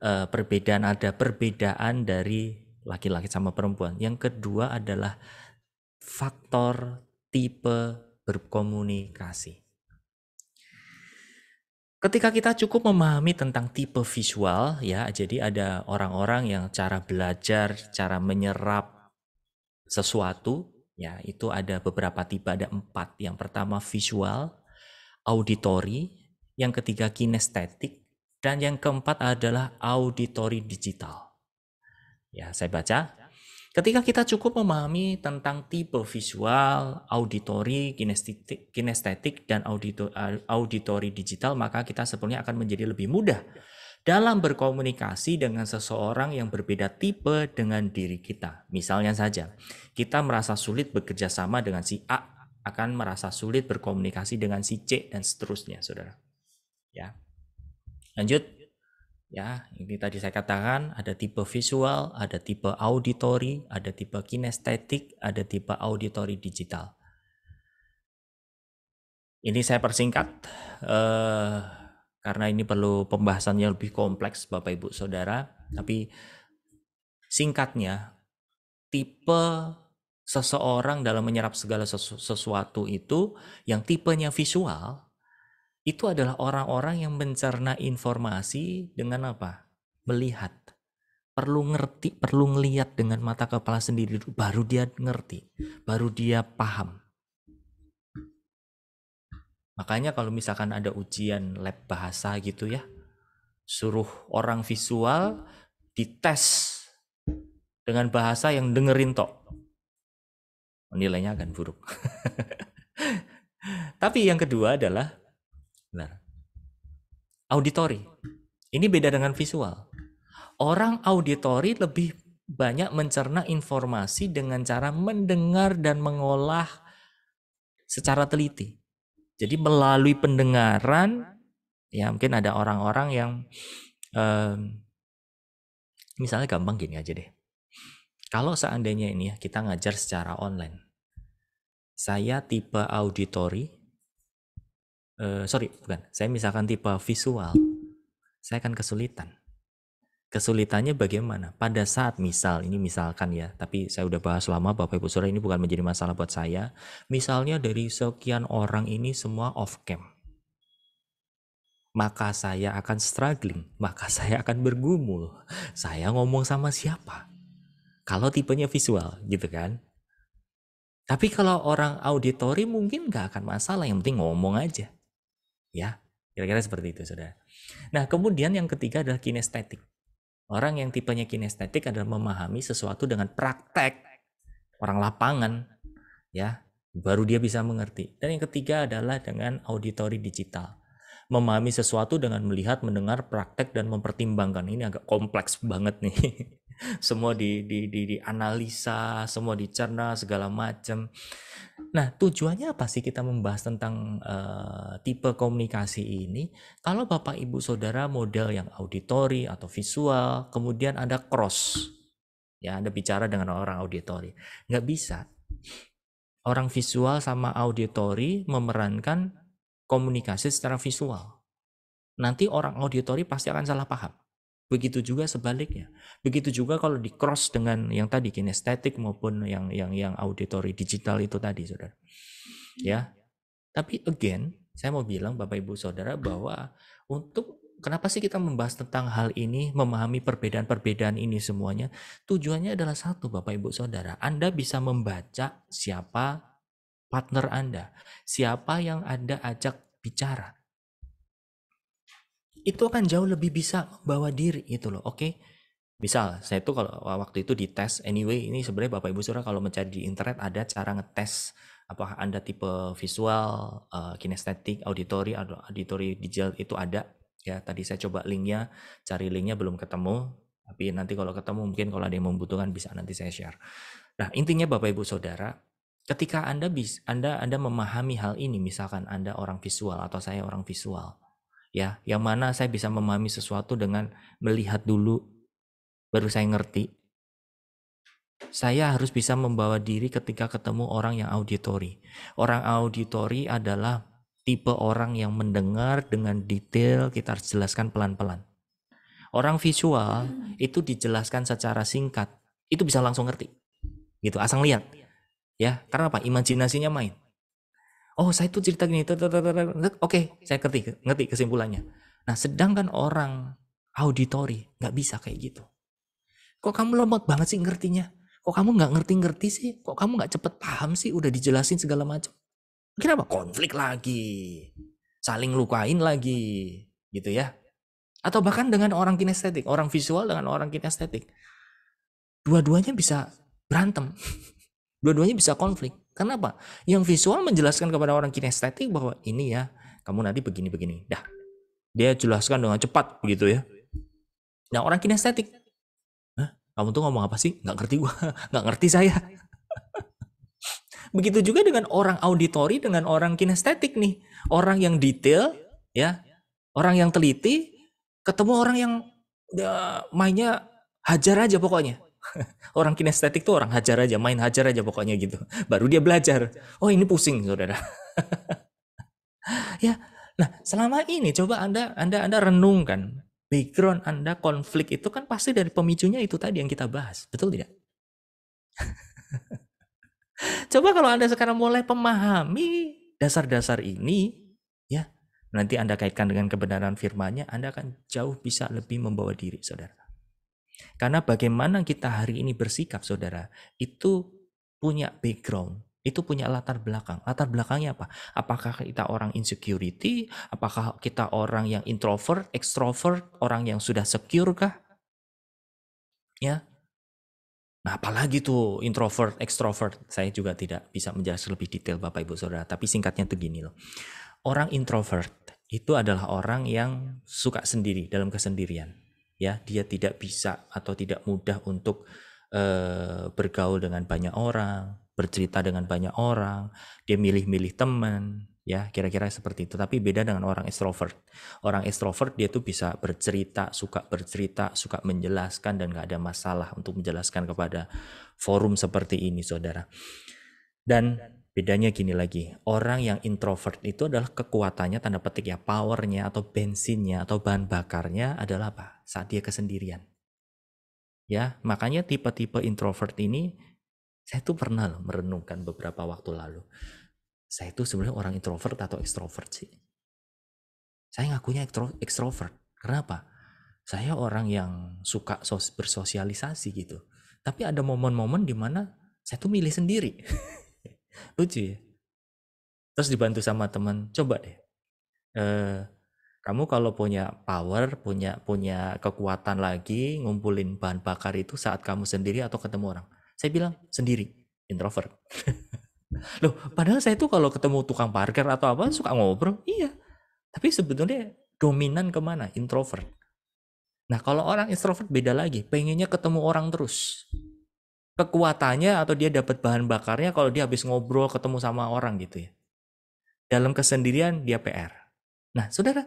eh, perbedaan ada perbedaan dari laki-laki sama perempuan. Yang kedua adalah faktor tipe berkomunikasi. Ketika kita cukup memahami tentang tipe visual ya, jadi ada orang-orang yang cara belajar, cara menyerap sesuatu ya, itu ada beberapa tipe, ada empat. Yang pertama visual, auditory, yang ketiga kinestetik, dan yang keempat adalah auditory digital. Ya, saya baca. Ketika kita cukup memahami tentang tipe visual, auditory, kinestetik, kinestetik dan audito, auditory digital, maka kita sebenarnya akan menjadi lebih mudah dalam berkomunikasi dengan seseorang yang berbeda tipe dengan diri kita. Misalnya saja, kita merasa sulit bekerja sama dengan si A, akan merasa sulit berkomunikasi dengan si C dan seterusnya, Saudara. Ya. Lanjut. Ya, ini tadi saya katakan ada tipe visual, ada tipe auditory, ada tipe kinestetik, ada tipe auditory digital. Ini saya persingkat eh, karena ini perlu pembahasannya lebih kompleks Bapak Ibu Saudara, tapi singkatnya tipe seseorang dalam menyerap segala sesu sesuatu itu yang tipenya visual itu adalah orang-orang yang mencerna informasi dengan apa? Melihat. Perlu ngerti, perlu ngeliat dengan mata kepala sendiri baru dia ngerti, baru dia paham. Makanya kalau misalkan ada ujian lab bahasa gitu ya, suruh orang visual dites dengan bahasa yang dengerin tok. Nilainya akan buruk. Tapi yang kedua adalah Benar. Auditory. Ini beda dengan visual. Orang auditory lebih banyak mencerna informasi dengan cara mendengar dan mengolah secara teliti. Jadi melalui pendengaran, ya mungkin ada orang-orang yang um, misalnya gampang gini aja deh. Kalau seandainya ini ya kita ngajar secara online, saya tipe auditori uh, sorry bukan saya misalkan tipe visual saya akan kesulitan kesulitannya bagaimana pada saat misal ini misalkan ya tapi saya udah bahas lama bapak ibu saudara ini bukan menjadi masalah buat saya misalnya dari sekian orang ini semua off cam maka saya akan struggling maka saya akan bergumul saya ngomong sama siapa kalau tipenya visual gitu kan tapi kalau orang auditori mungkin nggak akan masalah, yang penting ngomong aja ya kira-kira seperti itu saudara nah kemudian yang ketiga adalah kinestetik orang yang tipenya kinestetik adalah memahami sesuatu dengan praktek orang lapangan ya baru dia bisa mengerti dan yang ketiga adalah dengan auditori digital memahami sesuatu dengan melihat mendengar praktek dan mempertimbangkan ini agak kompleks banget nih semua di, di, di, di analisa, semua dicerna segala macam. Nah, tujuannya apa sih kita membahas tentang uh, tipe komunikasi ini? Kalau Bapak Ibu Saudara model yang auditori atau visual, kemudian ada cross. Ya, Anda bicara dengan orang auditori. Nggak bisa. Orang visual sama auditori memerankan komunikasi secara visual. Nanti orang auditori pasti akan salah paham Begitu juga sebaliknya. Begitu juga kalau di cross dengan yang tadi kinestetik maupun yang yang yang auditory digital itu tadi, Saudara. Ya. Tapi again, saya mau bilang Bapak Ibu Saudara bahwa untuk kenapa sih kita membahas tentang hal ini, memahami perbedaan-perbedaan ini semuanya? Tujuannya adalah satu, Bapak Ibu Saudara. Anda bisa membaca siapa partner Anda, siapa yang Anda ajak bicara itu akan jauh lebih bisa membawa diri gitu loh oke okay? misal saya tuh kalau waktu itu dites anyway ini sebenarnya bapak ibu saudara kalau mencari di internet ada cara ngetes apakah anda tipe visual uh, kinestetik auditory, atau auditori digital itu ada ya tadi saya coba linknya cari linknya belum ketemu tapi nanti kalau ketemu mungkin kalau ada yang membutuhkan bisa nanti saya share nah intinya bapak ibu saudara ketika anda bis anda anda memahami hal ini misalkan anda orang visual atau saya orang visual ya yang mana saya bisa memahami sesuatu dengan melihat dulu baru saya ngerti saya harus bisa membawa diri ketika ketemu orang yang auditori orang auditori adalah tipe orang yang mendengar dengan detail kita harus jelaskan pelan-pelan orang visual hmm. itu dijelaskan secara singkat itu bisa langsung ngerti gitu asal lihat ya karena apa imajinasinya main Oh, saya itu cerita gini. Oke, okay, saya ngerti, ngerti kesimpulannya. Nah, sedangkan orang auditori nggak bisa kayak gitu. Kok kamu lemot banget sih ngertinya? Kok kamu nggak ngerti-ngerti sih? Kok kamu nggak cepet paham sih? Udah dijelasin segala macam. Kenapa konflik lagi? Saling lukain lagi, gitu ya? Atau bahkan dengan orang kinestetik, orang visual dengan orang kinestetik, dua-duanya bisa berantem, dua-duanya bisa konflik Kenapa? Yang visual menjelaskan kepada orang kinestetik bahwa ini ya, kamu nanti begini-begini. Dah. Dia jelaskan dengan cepat begitu ya. Nah, orang kinestetik. Hah? Kamu tuh ngomong apa sih? Nggak ngerti gua, nggak ngerti saya. Begitu juga dengan orang auditori dengan orang kinestetik nih. Orang yang detail ya, orang yang teliti ketemu orang yang ya, mainnya hajar aja pokoknya. Orang kinestetik tuh orang hajar aja, main hajar aja pokoknya gitu. Baru dia belajar. Oh ini pusing saudara. ya, nah selama ini coba anda anda anda renungkan background anda konflik itu kan pasti dari pemicunya itu tadi yang kita bahas, betul tidak? coba kalau anda sekarang mulai memahami dasar-dasar ini, ya nanti anda kaitkan dengan kebenaran firmanya, anda akan jauh bisa lebih membawa diri saudara. Karena bagaimana kita hari ini bersikap, saudara, itu punya background, itu punya latar belakang. Latar belakangnya apa? Apakah kita orang insecurity? Apakah kita orang yang introvert, extrovert, orang yang sudah secure kah? Ya. Nah, apalagi tuh introvert, extrovert. Saya juga tidak bisa menjelaskan lebih detail Bapak Ibu Saudara, tapi singkatnya begini loh. Orang introvert itu adalah orang yang suka sendiri dalam kesendirian ya dia tidak bisa atau tidak mudah untuk eh, bergaul dengan banyak orang bercerita dengan banyak orang dia milih-milih teman ya kira-kira seperti itu tapi beda dengan orang extrovert orang extrovert dia tuh bisa bercerita suka bercerita suka menjelaskan dan nggak ada masalah untuk menjelaskan kepada forum seperti ini saudara dan Bedanya gini lagi, orang yang introvert itu adalah kekuatannya tanda petik ya, powernya atau bensinnya atau bahan bakarnya adalah apa? Saat dia kesendirian. Ya, makanya tipe-tipe introvert ini saya tuh pernah loh merenungkan beberapa waktu lalu. Saya itu sebenarnya orang introvert atau extrovert sih? Saya ngakunya extrovert Kenapa? Saya orang yang suka bersosialisasi gitu. Tapi ada momen-momen dimana saya tuh milih sendiri. lucu ya terus dibantu sama teman coba deh eh, kamu kalau punya power punya punya kekuatan lagi ngumpulin bahan bakar itu saat kamu sendiri atau ketemu orang saya bilang sendiri introvert loh padahal saya tuh kalau ketemu tukang parkir atau apa suka ngobrol iya tapi sebetulnya dominan kemana introvert nah kalau orang introvert beda lagi pengennya ketemu orang terus kekuatannya atau dia dapat bahan bakarnya kalau dia habis ngobrol ketemu sama orang gitu ya. Dalam kesendirian dia PR. Nah, Saudara,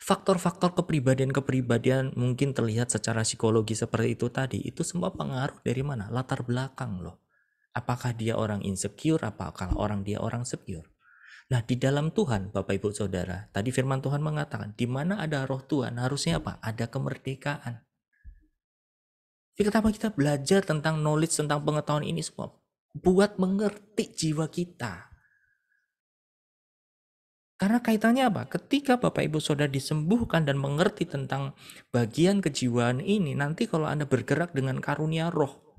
faktor-faktor kepribadian-kepribadian mungkin terlihat secara psikologi seperti itu tadi, itu semua pengaruh dari mana? Latar belakang loh. Apakah dia orang insecure, apakah orang dia orang secure? Nah, di dalam Tuhan, Bapak Ibu Saudara, tadi firman Tuhan mengatakan, di mana ada roh Tuhan, harusnya apa? Ada kemerdekaan. Kenapa kita belajar tentang knowledge, tentang pengetahuan ini semua? Buat mengerti jiwa kita. Karena kaitannya apa? Ketika Bapak Ibu Saudara disembuhkan dan mengerti tentang bagian kejiwaan ini, nanti kalau Anda bergerak dengan karunia roh,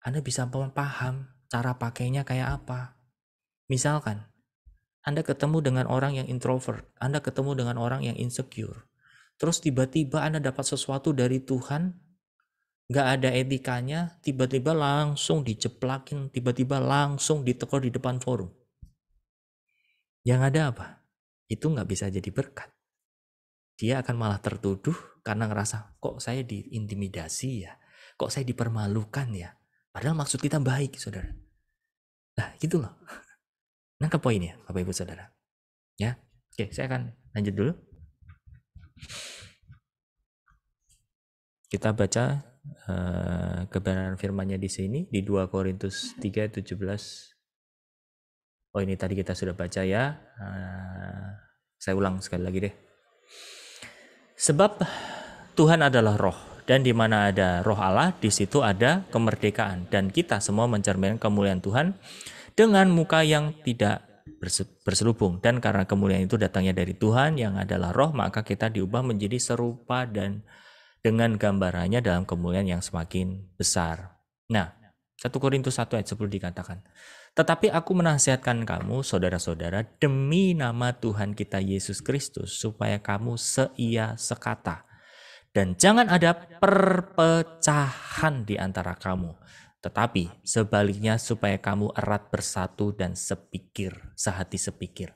Anda bisa paham cara pakainya kayak apa. Misalkan, Anda ketemu dengan orang yang introvert, Anda ketemu dengan orang yang insecure, terus tiba-tiba Anda dapat sesuatu dari Tuhan nggak ada etikanya tiba-tiba langsung diceplakin tiba-tiba langsung ditekor di depan forum yang ada apa itu nggak bisa jadi berkat dia akan malah tertuduh karena ngerasa kok saya diintimidasi ya kok saya dipermalukan ya padahal maksud kita baik saudara nah gitu loh nangkep poinnya bapak ibu saudara ya oke saya akan lanjut dulu kita baca uh, kebenaran firmannya di sini di 2 Korintus 3:17. Oh, ini tadi kita sudah baca ya. Eh, saya ulang sekali lagi deh. Sebab Tuhan adalah roh dan di mana ada roh Allah, di situ ada kemerdekaan dan kita semua mencerminkan kemuliaan Tuhan dengan muka yang tidak berselubung dan karena kemuliaan itu datangnya dari Tuhan yang adalah roh maka kita diubah menjadi serupa dan dengan gambarannya dalam kemuliaan yang semakin besar. Nah, 1 Korintus 1 ayat 10 dikatakan, Tetapi aku menasihatkan kamu, saudara-saudara, demi nama Tuhan kita Yesus Kristus, supaya kamu seia sekata. Dan jangan ada perpecahan di antara kamu, tetapi sebaliknya supaya kamu erat bersatu dan sepikir, sehati sepikir.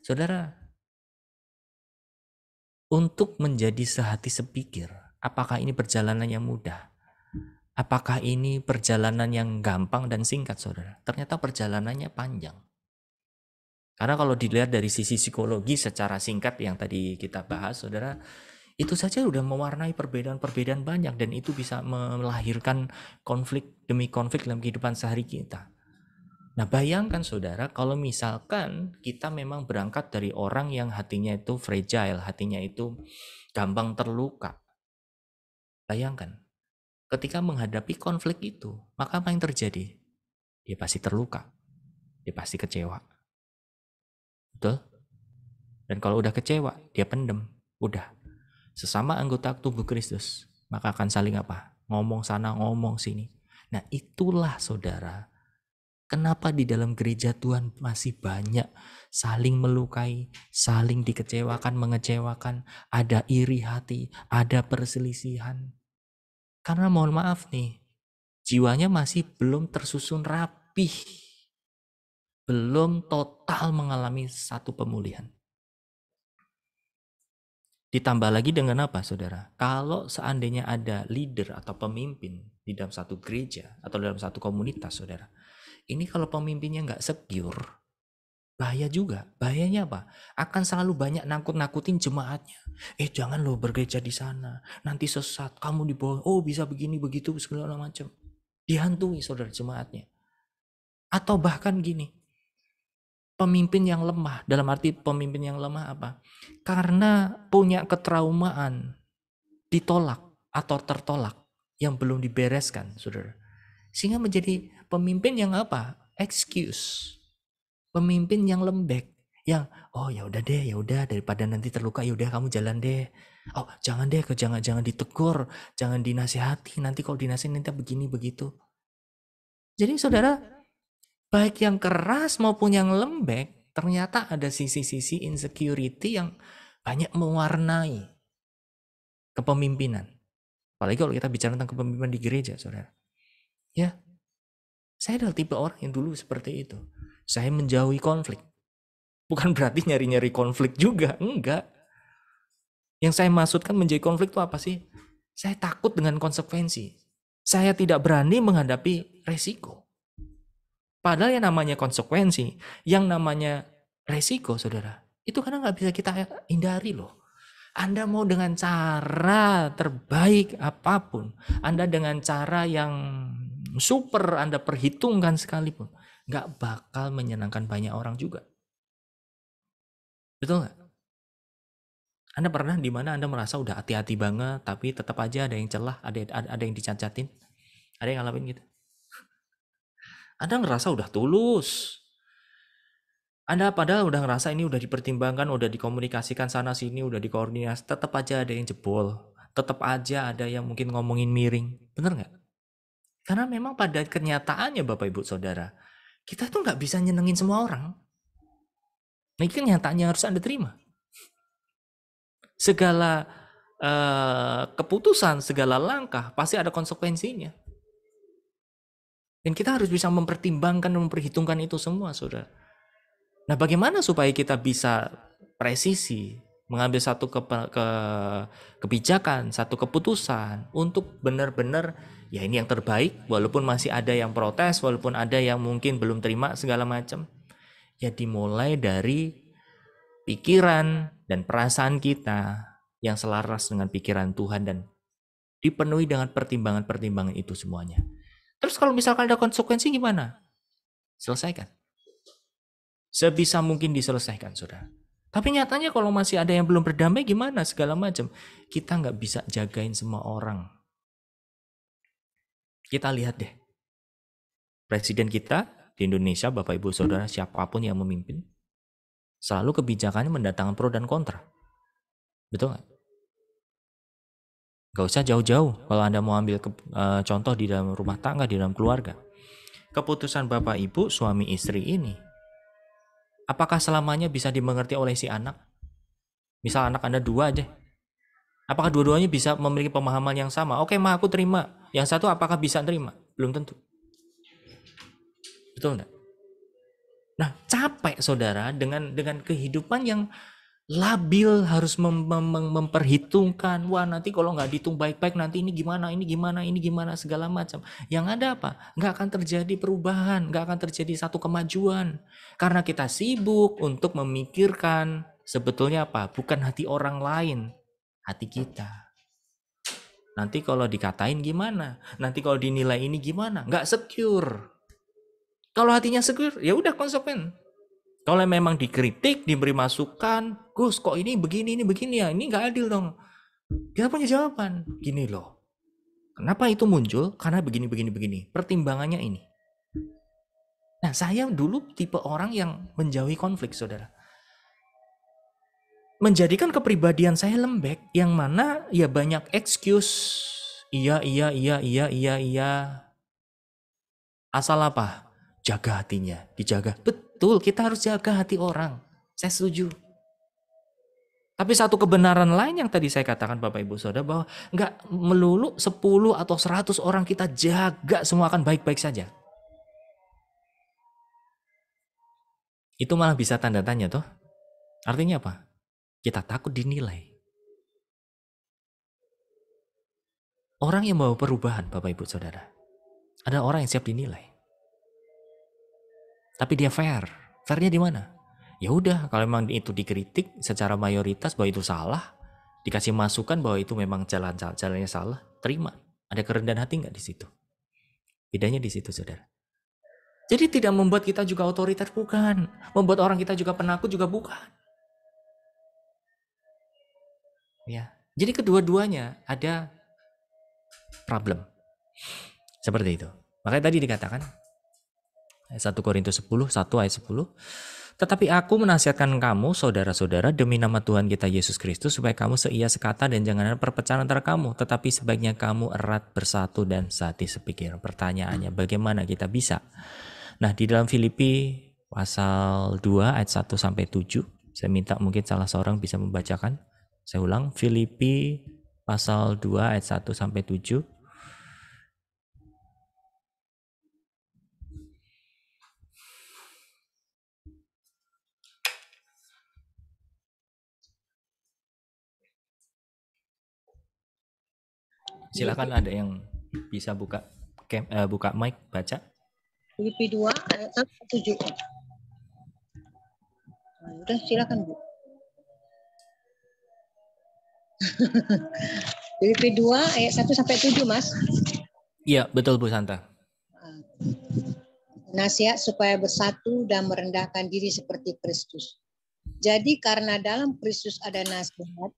Saudara, untuk menjadi sehati sepikir, Apakah ini perjalanan yang mudah? Apakah ini perjalanan yang gampang dan singkat, saudara? Ternyata perjalanannya panjang. Karena kalau dilihat dari sisi psikologi secara singkat yang tadi kita bahas, saudara, itu saja sudah mewarnai perbedaan-perbedaan banyak dan itu bisa melahirkan konflik demi konflik dalam kehidupan sehari kita. Nah bayangkan saudara kalau misalkan kita memang berangkat dari orang yang hatinya itu fragile, hatinya itu gampang terluka, Bayangkan, ketika menghadapi konflik itu, maka apa yang terjadi? Dia pasti terluka. Dia pasti kecewa. Betul? Dan kalau udah kecewa, dia pendem. Udah. Sesama anggota tubuh Kristus, maka akan saling apa? Ngomong sana, ngomong sini. Nah itulah saudara, Kenapa di dalam gereja Tuhan masih banyak saling melukai, saling dikecewakan, mengecewakan, ada iri hati, ada perselisihan. Karena mohon maaf nih, jiwanya masih belum tersusun rapih. Belum total mengalami satu pemulihan. Ditambah lagi dengan apa saudara? Kalau seandainya ada leader atau pemimpin di dalam satu gereja atau dalam satu komunitas saudara. Ini kalau pemimpinnya nggak secure, bahaya juga. Bahayanya apa? Akan selalu banyak nakut-nakutin jemaatnya. Eh jangan lo bergereja di sana. Nanti sesat, kamu dibawa. Oh bisa begini, begitu, segala macam. Dihantui saudara jemaatnya. Atau bahkan gini, pemimpin yang lemah. Dalam arti pemimpin yang lemah apa? Karena punya ketraumaan, ditolak atau tertolak yang belum dibereskan, saudara. Sehingga menjadi pemimpin yang apa? Excuse pemimpin yang lembek yang oh ya udah deh ya udah daripada nanti terluka ya udah kamu jalan deh oh jangan deh ke jangan jangan ditegur jangan dinasihati nanti kalau dinasihati nanti begini begitu jadi saudara baik yang keras maupun yang lembek ternyata ada sisi-sisi insecurity yang banyak mewarnai kepemimpinan apalagi kalau kita bicara tentang kepemimpinan di gereja saudara ya saya adalah tipe orang yang dulu seperti itu saya menjauhi konflik. Bukan berarti nyari-nyari konflik juga, enggak. Yang saya maksudkan menjadi konflik itu apa sih? Saya takut dengan konsekuensi. Saya tidak berani menghadapi resiko. Padahal yang namanya konsekuensi, yang namanya resiko, saudara, itu karena nggak bisa kita hindari loh. Anda mau dengan cara terbaik apapun, Anda dengan cara yang super Anda perhitungkan sekalipun, nggak bakal menyenangkan banyak orang juga. Betul nggak? Anda pernah di mana Anda merasa udah hati-hati banget, tapi tetap aja ada yang celah, ada ada, ada yang dicacatin, ada yang ngalamin gitu. Anda ngerasa udah tulus. Anda padahal udah ngerasa ini udah dipertimbangkan, udah dikomunikasikan sana sini, udah dikoordinasi, tetap aja ada yang jebol, tetap aja ada yang mungkin ngomongin miring, bener nggak? Karena memang pada kenyataannya Bapak Ibu Saudara, kita tuh nggak bisa nyenengin semua orang. Nah, ini kan nyatanya harus Anda terima. Segala eh, keputusan, segala langkah pasti ada konsekuensinya. Dan kita harus bisa mempertimbangkan dan memperhitungkan itu semua, saudara. Nah, bagaimana supaya kita bisa presisi mengambil satu ke, ke, kebijakan, satu keputusan untuk benar-benar ya ini yang terbaik walaupun masih ada yang protes walaupun ada yang mungkin belum terima segala macam ya dimulai dari pikiran dan perasaan kita yang selaras dengan pikiran Tuhan dan dipenuhi dengan pertimbangan-pertimbangan itu semuanya. Terus kalau misalkan ada konsekuensi gimana? Selesaikan. Sebisa mungkin diselesaikan, sudah Tapi nyatanya kalau masih ada yang belum berdamai gimana segala macam. Kita nggak bisa jagain semua orang. Kita lihat deh. Presiden kita di Indonesia, Bapak Ibu Saudara, siapapun yang memimpin, selalu kebijakannya mendatangkan pro dan kontra. Betul nggak? Gak usah jauh-jauh kalau Anda mau ambil ke, e, contoh di dalam rumah tangga, di dalam keluarga. Keputusan Bapak Ibu, suami istri ini, apakah selamanya bisa dimengerti oleh si anak? Misal anak Anda dua aja, apakah dua-duanya bisa memiliki pemahaman yang sama? Oke, ma aku terima yang satu apakah bisa terima? Belum tentu. Betul enggak? Nah, capek saudara dengan dengan kehidupan yang labil harus mem mem memperhitungkan wah nanti kalau nggak dihitung baik-baik nanti ini gimana ini gimana ini gimana segala macam yang ada apa nggak akan terjadi perubahan nggak akan terjadi satu kemajuan karena kita sibuk untuk memikirkan sebetulnya apa bukan hati orang lain hati kita Nanti kalau dikatain gimana? Nanti kalau dinilai ini gimana? Nggak secure. Kalau hatinya secure, ya udah konsekuen. Kalau memang dikritik, diberi masukan, Gus kok ini begini, ini begini ya, ini nggak adil dong. Kita punya jawaban. Gini loh. Kenapa itu muncul? Karena begini, begini, begini. Pertimbangannya ini. Nah, saya dulu tipe orang yang menjauhi konflik, saudara menjadikan kepribadian saya lembek yang mana ya banyak excuse iya iya iya iya iya iya asal apa jaga hatinya dijaga betul kita harus jaga hati orang saya setuju tapi satu kebenaran lain yang tadi saya katakan Bapak Ibu Saudara bahwa nggak melulu 10 atau 100 orang kita jaga semua akan baik-baik saja. Itu malah bisa tanda tanya tuh. Artinya apa? Kita takut dinilai. Orang yang mau perubahan, Bapak Ibu Saudara, ada orang yang siap dinilai. Tapi dia fair. Fairnya di mana? Ya udah, kalau memang itu dikritik secara mayoritas bahwa itu salah, dikasih masukan bahwa itu memang jalan jalannya salah, terima. Ada kerendahan hati nggak di situ? Bedanya di situ, saudara. Jadi tidak membuat kita juga otoriter, bukan. Membuat orang kita juga penakut juga bukan. Ya. Jadi kedua-duanya ada problem. Seperti itu. Makanya tadi dikatakan 1 Korintus 10, 1 ayat 10. Tetapi aku menasihatkan kamu, saudara-saudara, demi nama Tuhan kita Yesus Kristus, supaya kamu seia sekata dan jangan ada perpecahan antara kamu. Tetapi sebaiknya kamu erat bersatu dan sehati sepikir. Pertanyaannya, bagaimana kita bisa? Nah, di dalam Filipi pasal 2 ayat 1 sampai 7, saya minta mungkin salah seorang bisa membacakan. Saya ulang, Filipi pasal 2 ayat 1 sampai 7. Silakan iya. ada yang bisa buka cam, uh, buka mic baca. Filipi 2 ayat 1 sampai 7. Nah, udah silakan Bu. Filipi 2 ayat 1 sampai 7, Mas. Iya, betul Bu Santa. Ah. Nasihat supaya bersatu dan merendahkan diri seperti Kristus. Jadi karena dalam Kristus ada nasihat,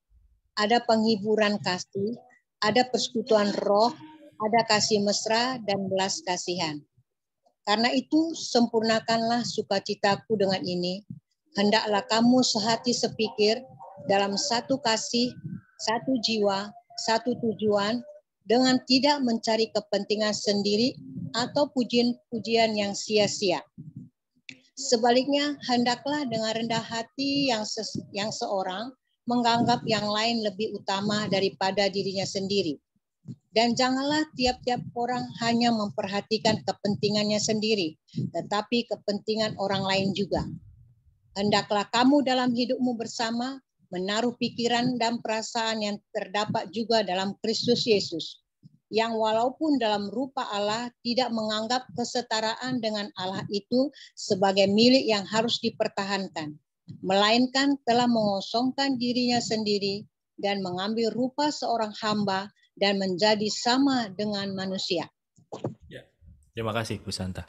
ada penghiburan kasih, ada persekutuan roh, ada kasih mesra dan belas kasihan. Karena itu sempurnakanlah sukacitaku dengan ini. Hendaklah kamu sehati sepikir dalam satu kasih satu jiwa, satu tujuan, dengan tidak mencari kepentingan sendiri atau pujian-pujian yang sia-sia. Sebaliknya, hendaklah dengan rendah hati yang, ses yang seorang menganggap yang lain lebih utama daripada dirinya sendiri. Dan janganlah tiap-tiap orang hanya memperhatikan kepentingannya sendiri, tetapi kepentingan orang lain juga. Hendaklah kamu dalam hidupmu bersama menaruh pikiran dan perasaan yang terdapat juga dalam Kristus Yesus, yang walaupun dalam rupa Allah tidak menganggap kesetaraan dengan Allah itu sebagai milik yang harus dipertahankan, melainkan telah mengosongkan dirinya sendiri dan mengambil rupa seorang hamba dan menjadi sama dengan manusia. Ya. Terima kasih, Bu Santa.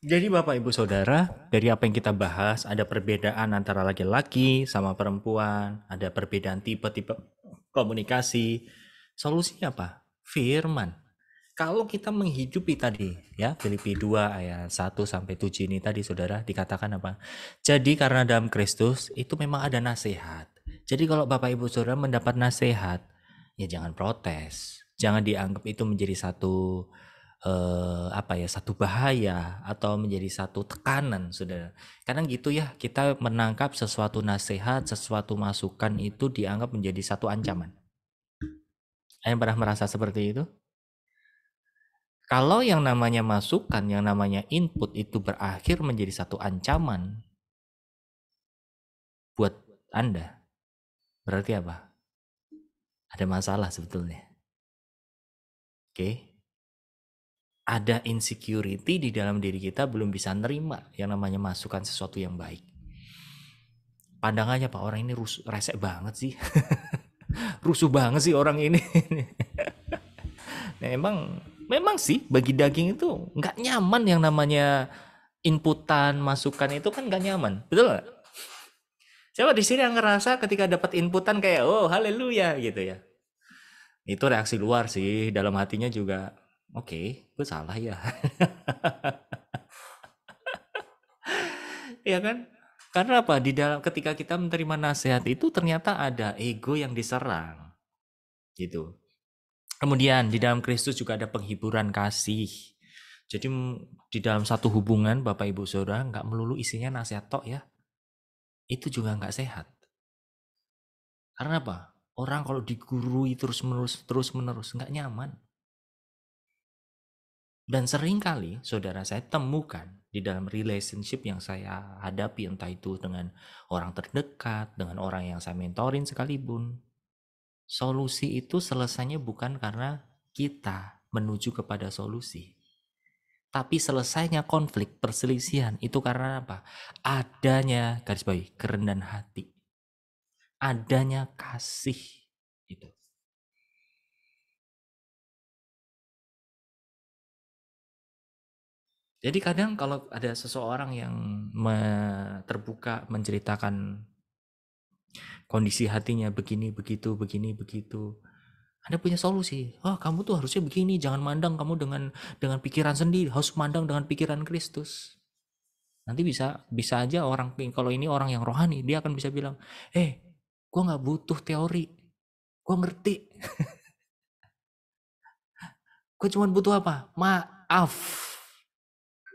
Jadi Bapak Ibu Saudara, dari apa yang kita bahas ada perbedaan antara laki-laki sama perempuan, ada perbedaan tipe-tipe komunikasi. Solusinya apa? Firman. Kalau kita menghidupi tadi ya Filipi 2 ayat 1 sampai 7 ini tadi Saudara dikatakan apa? Jadi karena dalam Kristus itu memang ada nasihat. Jadi kalau Bapak Ibu Saudara mendapat nasihat, ya jangan protes. Jangan dianggap itu menjadi satu eh, apa ya satu bahaya atau menjadi satu tekanan saudara kadang gitu ya kita menangkap sesuatu nasihat sesuatu masukan itu dianggap menjadi satu ancaman yang pernah merasa seperti itu kalau yang namanya masukan yang namanya input itu berakhir menjadi satu ancaman buat anda berarti apa ada masalah sebetulnya oke okay? ada insecurity di dalam diri kita belum bisa nerima yang namanya masukan sesuatu yang baik. Pandangannya Pak orang ini rusuh, resek banget sih. Rusuh banget sih orang ini. Memang, nah, memang sih bagi daging itu nggak nyaman yang namanya inputan masukan itu kan nggak nyaman betul nggak siapa di sini yang ngerasa ketika dapat inputan kayak oh haleluya gitu ya itu reaksi luar sih dalam hatinya juga oke okay, gue salah ya ya kan karena apa di dalam ketika kita menerima nasihat itu ternyata ada ego yang diserang gitu kemudian di dalam Kristus juga ada penghiburan kasih jadi di dalam satu hubungan bapak ibu saudara nggak melulu isinya nasihat tok ya itu juga nggak sehat karena apa orang kalau digurui terus menerus terus menerus nggak nyaman dan seringkali saudara saya temukan di dalam relationship yang saya hadapi entah itu dengan orang terdekat, dengan orang yang saya mentorin sekalipun. Solusi itu selesainya bukan karena kita menuju kepada solusi. Tapi selesainya konflik, perselisihan itu karena apa? Adanya garis bawahi kerendahan hati. Adanya kasih itu. Jadi kadang kalau ada seseorang yang terbuka menceritakan kondisi hatinya begini begitu begini begitu, anda punya solusi. Oh, kamu tuh harusnya begini, jangan mandang kamu dengan dengan pikiran sendiri, harus mandang dengan pikiran Kristus. Nanti bisa bisa aja orang kalau ini orang yang rohani, dia akan bisa bilang, "Eh, gua nggak butuh teori. Gua ngerti." gue cuma butuh apa? Maaf.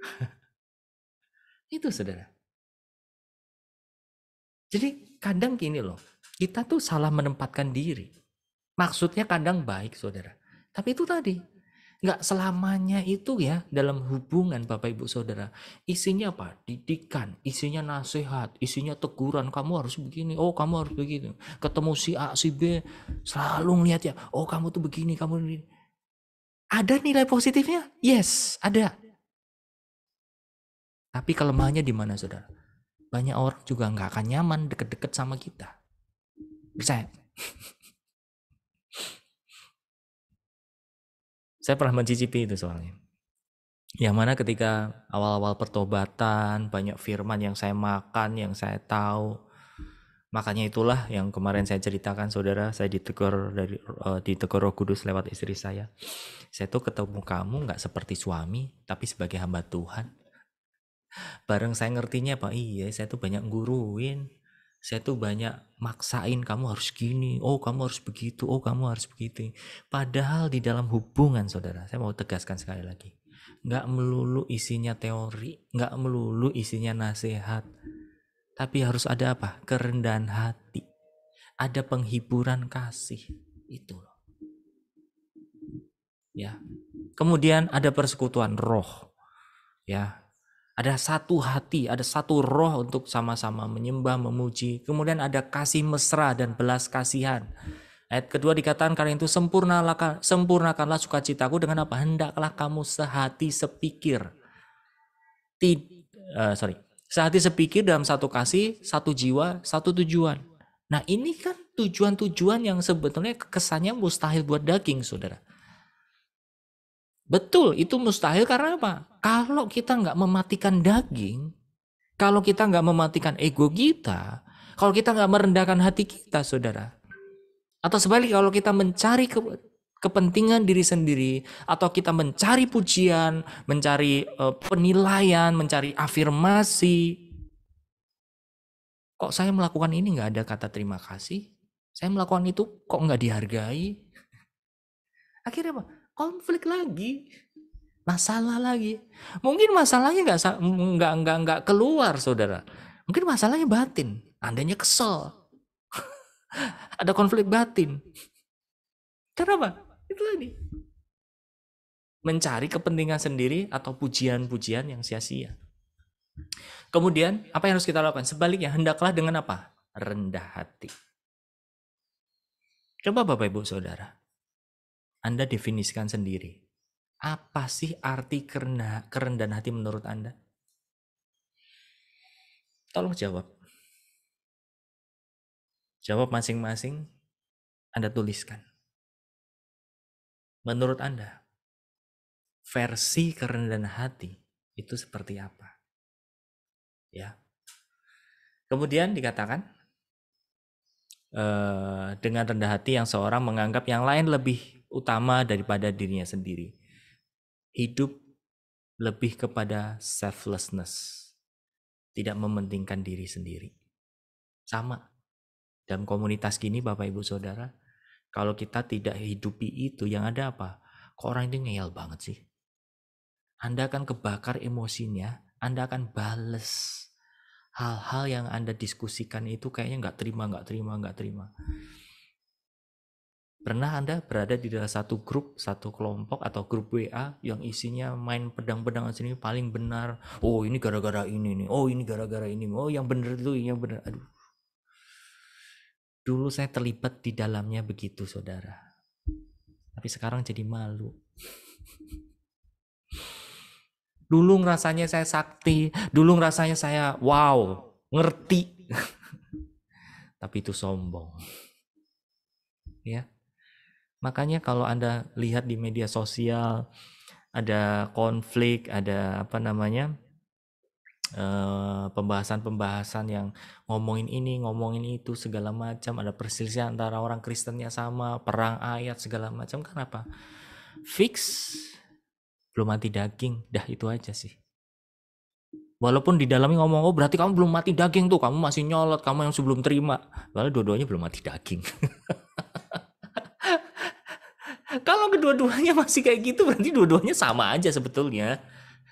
itu saudara. Jadi kadang gini loh, kita tuh salah menempatkan diri. Maksudnya kadang baik saudara. Tapi itu tadi, nggak selamanya itu ya dalam hubungan Bapak Ibu Saudara. Isinya apa? Didikan, isinya nasihat, isinya teguran. Kamu harus begini, oh kamu harus begini. Ketemu si A, si B, selalu ngeliat ya, oh kamu tuh begini, kamu ini. Ada nilai positifnya? Yes, ada. Tapi kelemahannya di mana saudara? Banyak orang juga nggak akan nyaman deket-deket sama kita. Percaya? Saya pernah mencicipi itu soalnya. Yang mana ketika awal-awal pertobatan, banyak firman yang saya makan, yang saya tahu. Makanya itulah yang kemarin saya ceritakan saudara, saya ditegur dari uh, ditegur Roh Kudus lewat istri saya. Saya tuh ketemu kamu nggak seperti suami, tapi sebagai hamba Tuhan bareng saya ngertinya pak iya saya tuh banyak guruin saya tuh banyak maksain kamu harus gini oh kamu harus begitu oh kamu harus begitu padahal di dalam hubungan saudara saya mau tegaskan sekali lagi nggak melulu isinya teori nggak melulu isinya nasihat tapi harus ada apa kerendahan hati ada penghiburan kasih itu loh ya kemudian ada persekutuan roh ya ada satu hati, ada satu roh untuk sama-sama menyembah, memuji. Kemudian ada kasih mesra dan belas kasihan. Ayat kedua dikatakan karena itu sempurnalah sempurnakanlah sukacitaku dengan apa hendaklah kamu sehati sepikir. Tid, uh, eh, sorry, sehati sepikir dalam satu kasih, satu jiwa, satu tujuan. Nah ini kan tujuan-tujuan yang sebetulnya kesannya mustahil buat daging, saudara. Betul, itu mustahil karena apa? Kalau kita nggak mematikan daging, kalau kita nggak mematikan ego kita, kalau kita nggak merendahkan hati kita, saudara, atau sebaliknya kalau kita mencari ke, kepentingan diri sendiri atau kita mencari pujian, mencari uh, penilaian, mencari afirmasi, kok saya melakukan ini nggak ada kata terima kasih? Saya melakukan itu kok nggak dihargai? Akhirnya apa? konflik lagi masalah lagi mungkin masalahnya nggak nggak nggak nggak keluar saudara mungkin masalahnya batin andanya kesel ada konflik batin karena apa itu tadi mencari kepentingan sendiri atau pujian-pujian yang sia-sia kemudian apa yang harus kita lakukan sebaliknya hendaklah dengan apa rendah hati coba bapak ibu saudara anda definisikan sendiri. Apa sih arti kerendah, kerendahan hati menurut Anda? Tolong jawab. Jawab masing-masing Anda tuliskan. Menurut Anda, versi kerendahan hati itu seperti apa? Ya. Kemudian dikatakan, eh, dengan rendah hati yang seorang menganggap yang lain lebih utama daripada dirinya sendiri. Hidup lebih kepada selflessness. Tidak mementingkan diri sendiri. Sama. Dalam komunitas gini Bapak Ibu Saudara, kalau kita tidak hidupi itu yang ada apa? Kok orang ini ngeyel banget sih? Anda akan kebakar emosinya, Anda akan bales hal-hal yang Anda diskusikan itu kayaknya nggak terima, nggak terima, nggak terima. Pernah Anda berada di dalam satu grup, satu kelompok atau grup WA yang isinya main pedang-pedang sini paling benar. Oh, ini gara-gara ini nih. Oh, ini gara-gara ini. Oh, yang benar itu yang benar. Aduh. Dulu saya terlibat di dalamnya begitu, Saudara. Tapi sekarang jadi malu. Dulu rasanya saya sakti, dulu rasanya saya wow, ngerti. Tapi itu sombong. Ya. Makanya kalau Anda lihat di media sosial ada konflik, ada apa namanya? Eh, pembahasan-pembahasan yang ngomongin ini, ngomongin itu segala macam, ada perselisihan antara orang Kristennya sama, perang ayat segala macam. Kenapa? Fix belum mati daging, dah itu aja sih. Walaupun di dalamnya ngomong, oh berarti kamu belum mati daging tuh, kamu masih nyolot, kamu yang sebelum terima. Walaupun dua-duanya belum mati daging. Kalau kedua-duanya masih kayak gitu berarti dua-duanya sama aja sebetulnya.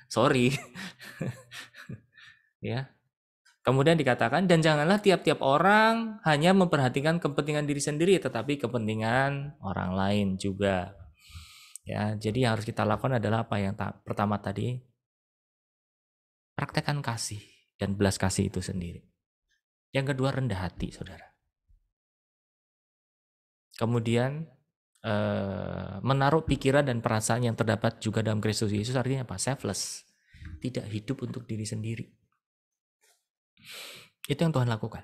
Sorry. ya. Kemudian dikatakan dan janganlah tiap-tiap orang hanya memperhatikan kepentingan diri sendiri tetapi kepentingan orang lain juga. Ya, jadi yang harus kita lakukan adalah apa yang ta pertama tadi praktekkan kasih dan belas kasih itu sendiri. Yang kedua rendah hati, Saudara. Kemudian Eh, menaruh pikiran dan perasaan yang terdapat juga dalam Kristus Yesus artinya apa? Selfless. Tidak hidup untuk diri sendiri. Itu yang Tuhan lakukan.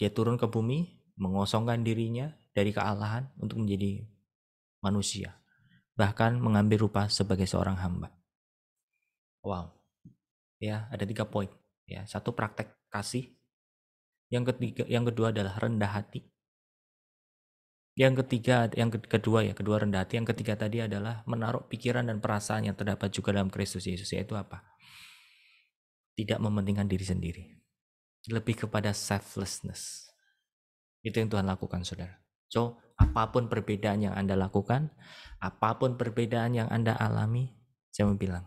Dia turun ke bumi, mengosongkan dirinya dari kealahan untuk menjadi manusia. Bahkan mengambil rupa sebagai seorang hamba. Wow. Ya, ada tiga poin. Ya, satu praktek kasih. Yang ketiga, yang kedua adalah rendah hati. Yang ketiga, yang kedua ya, kedua rendah hati. Yang ketiga tadi adalah menaruh pikiran dan perasaan yang terdapat juga dalam Kristus Yesus, yaitu apa? Tidak mementingkan diri sendiri. Lebih kepada selflessness. Itu yang Tuhan lakukan, saudara. So, apapun perbedaan yang Anda lakukan, apapun perbedaan yang Anda alami, saya mau bilang,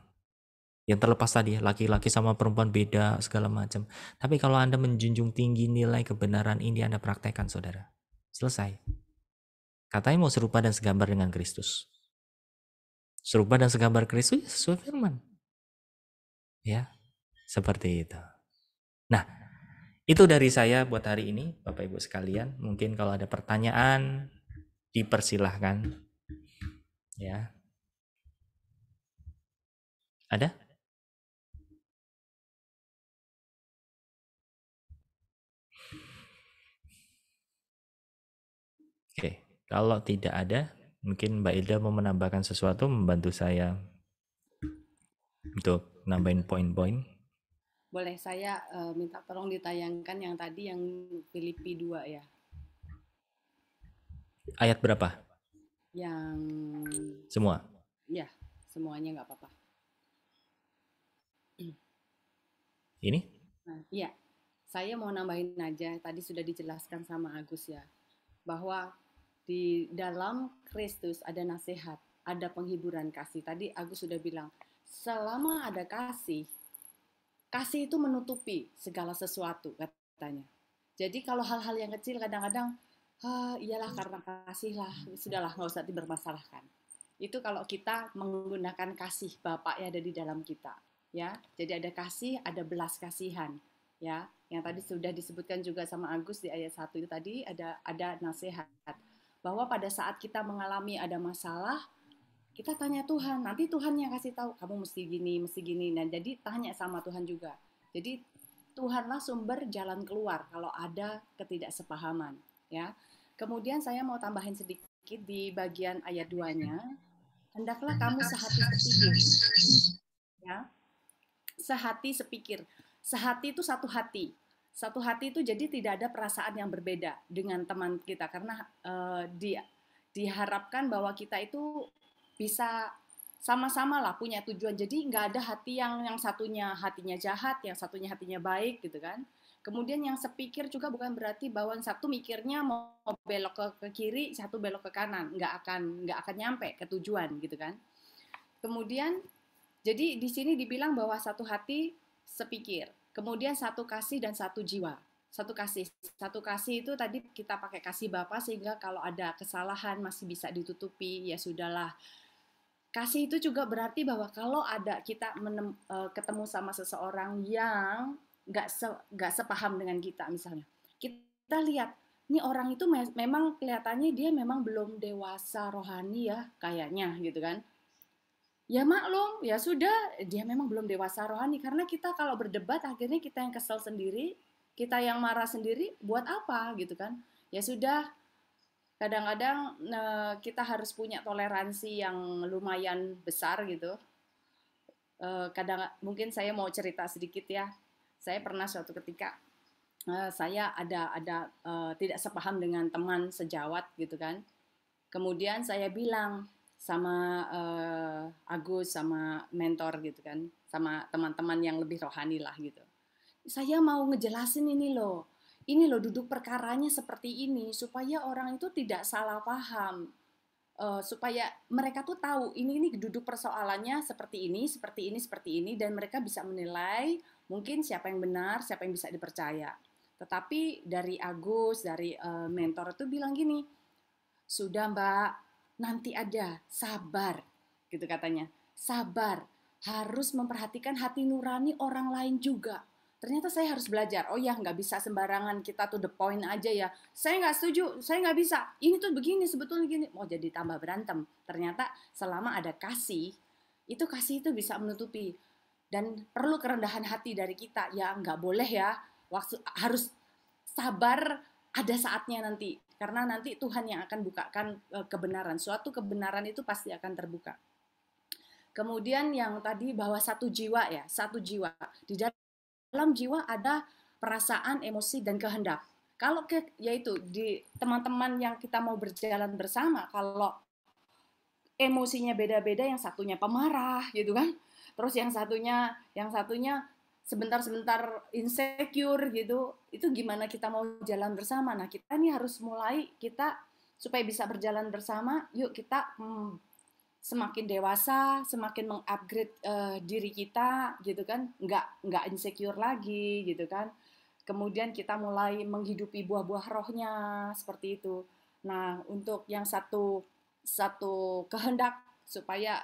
yang terlepas tadi laki-laki sama perempuan beda segala macam tapi kalau anda menjunjung tinggi nilai kebenaran ini anda praktekkan saudara selesai Katanya mau serupa dan segambar dengan Kristus. Serupa dan segambar Kristus ya sesuai firman. Ya, seperti itu. Nah, itu dari saya buat hari ini, Bapak Ibu sekalian. Mungkin kalau ada pertanyaan, dipersilahkan. Ya. Ada? Kalau tidak ada, mungkin Mbak Ida mau menambahkan sesuatu membantu saya untuk nambahin poin-poin. Boleh saya uh, minta tolong ditayangkan yang tadi yang Filipi 2 ya. Ayat berapa? Yang semua. Ya, semuanya nggak apa-apa. Ini? Nah, iya. Saya mau nambahin aja tadi sudah dijelaskan sama Agus ya bahwa di dalam Kristus ada nasihat, ada penghiburan kasih. Tadi Agus sudah bilang, selama ada kasih, kasih itu menutupi segala sesuatu katanya. Jadi kalau hal-hal yang kecil kadang-kadang, ah, iyalah karena kasih lah, sudahlah nggak usah dibermasalahkan. Itu kalau kita menggunakan kasih Bapak yang ada di dalam kita, ya. Jadi ada kasih, ada belas kasihan, ya. Yang tadi sudah disebutkan juga sama Agus di ayat 1 itu tadi ada ada nasihat bahwa pada saat kita mengalami ada masalah, kita tanya Tuhan, nanti Tuhan yang kasih tahu kamu mesti gini, mesti gini. Dan jadi tanya sama Tuhan juga. Jadi Tuhanlah sumber jalan keluar kalau ada ketidaksepahaman, ya. Kemudian saya mau tambahin sedikit di bagian ayat 2-nya. Hendaklah kamu sehati sepikir. Ya. Sehati sepikir. Sehati itu satu hati satu hati itu jadi tidak ada perasaan yang berbeda dengan teman kita karena uh, eh, dia diharapkan bahwa kita itu bisa sama-sama lah punya tujuan jadi nggak ada hati yang yang satunya hatinya jahat yang satunya hatinya baik gitu kan kemudian yang sepikir juga bukan berarti bahwa satu mikirnya mau belok ke, ke kiri satu belok ke kanan nggak akan nggak akan nyampe ke tujuan gitu kan kemudian jadi di sini dibilang bahwa satu hati sepikir Kemudian satu kasih dan satu jiwa. Satu kasih. Satu kasih itu tadi kita pakai kasih bapak sehingga kalau ada kesalahan masih bisa ditutupi, ya sudahlah. Kasih itu juga berarti bahwa kalau ada kita menem, e, ketemu sama seseorang yang nggak se, gak sepaham dengan kita misalnya, kita lihat ini orang itu me memang kelihatannya dia memang belum dewasa rohani ya kayaknya gitu kan ya maklum ya sudah dia memang belum dewasa rohani karena kita kalau berdebat akhirnya kita yang kesel sendiri kita yang marah sendiri buat apa gitu kan ya sudah kadang-kadang eh, kita harus punya toleransi yang lumayan besar gitu eh, kadang mungkin saya mau cerita sedikit ya saya pernah suatu ketika eh, saya ada ada eh, tidak sepaham dengan teman sejawat gitu kan kemudian saya bilang sama uh, Agus sama mentor gitu kan sama teman-teman yang lebih rohani lah gitu saya mau ngejelasin ini loh ini loh duduk perkaranya seperti ini supaya orang itu tidak salah paham uh, supaya mereka tuh tahu ini ini duduk persoalannya seperti ini seperti ini seperti ini dan mereka bisa menilai mungkin siapa yang benar siapa yang bisa dipercaya tetapi dari Agus dari uh, mentor itu bilang gini sudah mbak nanti aja sabar, gitu katanya. Sabar, harus memperhatikan hati nurani orang lain juga. Ternyata saya harus belajar. Oh ya, nggak bisa sembarangan kita tuh the point aja ya. Saya nggak setuju, saya nggak bisa. Ini tuh begini, sebetulnya gini. Mau jadi tambah berantem. Ternyata selama ada kasih, itu kasih itu bisa menutupi. Dan perlu kerendahan hati dari kita. Ya nggak boleh ya, waktu harus sabar ada saatnya nanti karena nanti Tuhan yang akan bukakan eh, kebenaran. Suatu kebenaran itu pasti akan terbuka. Kemudian yang tadi bahwa satu jiwa ya, satu jiwa. Di dalam jiwa ada perasaan, emosi dan kehendak. Kalau ke, yaitu di teman-teman yang kita mau berjalan bersama, kalau emosinya beda-beda, yang satunya pemarah gitu kan, terus yang satunya yang satunya sebentar-sebentar insecure gitu itu gimana kita mau jalan bersama nah kita ini harus mulai kita supaya bisa berjalan bersama yuk kita hmm, semakin dewasa semakin mengupgrade uh, diri kita gitu kan nggak nggak insecure lagi gitu kan kemudian kita mulai menghidupi buah-buah rohnya seperti itu nah untuk yang satu satu kehendak supaya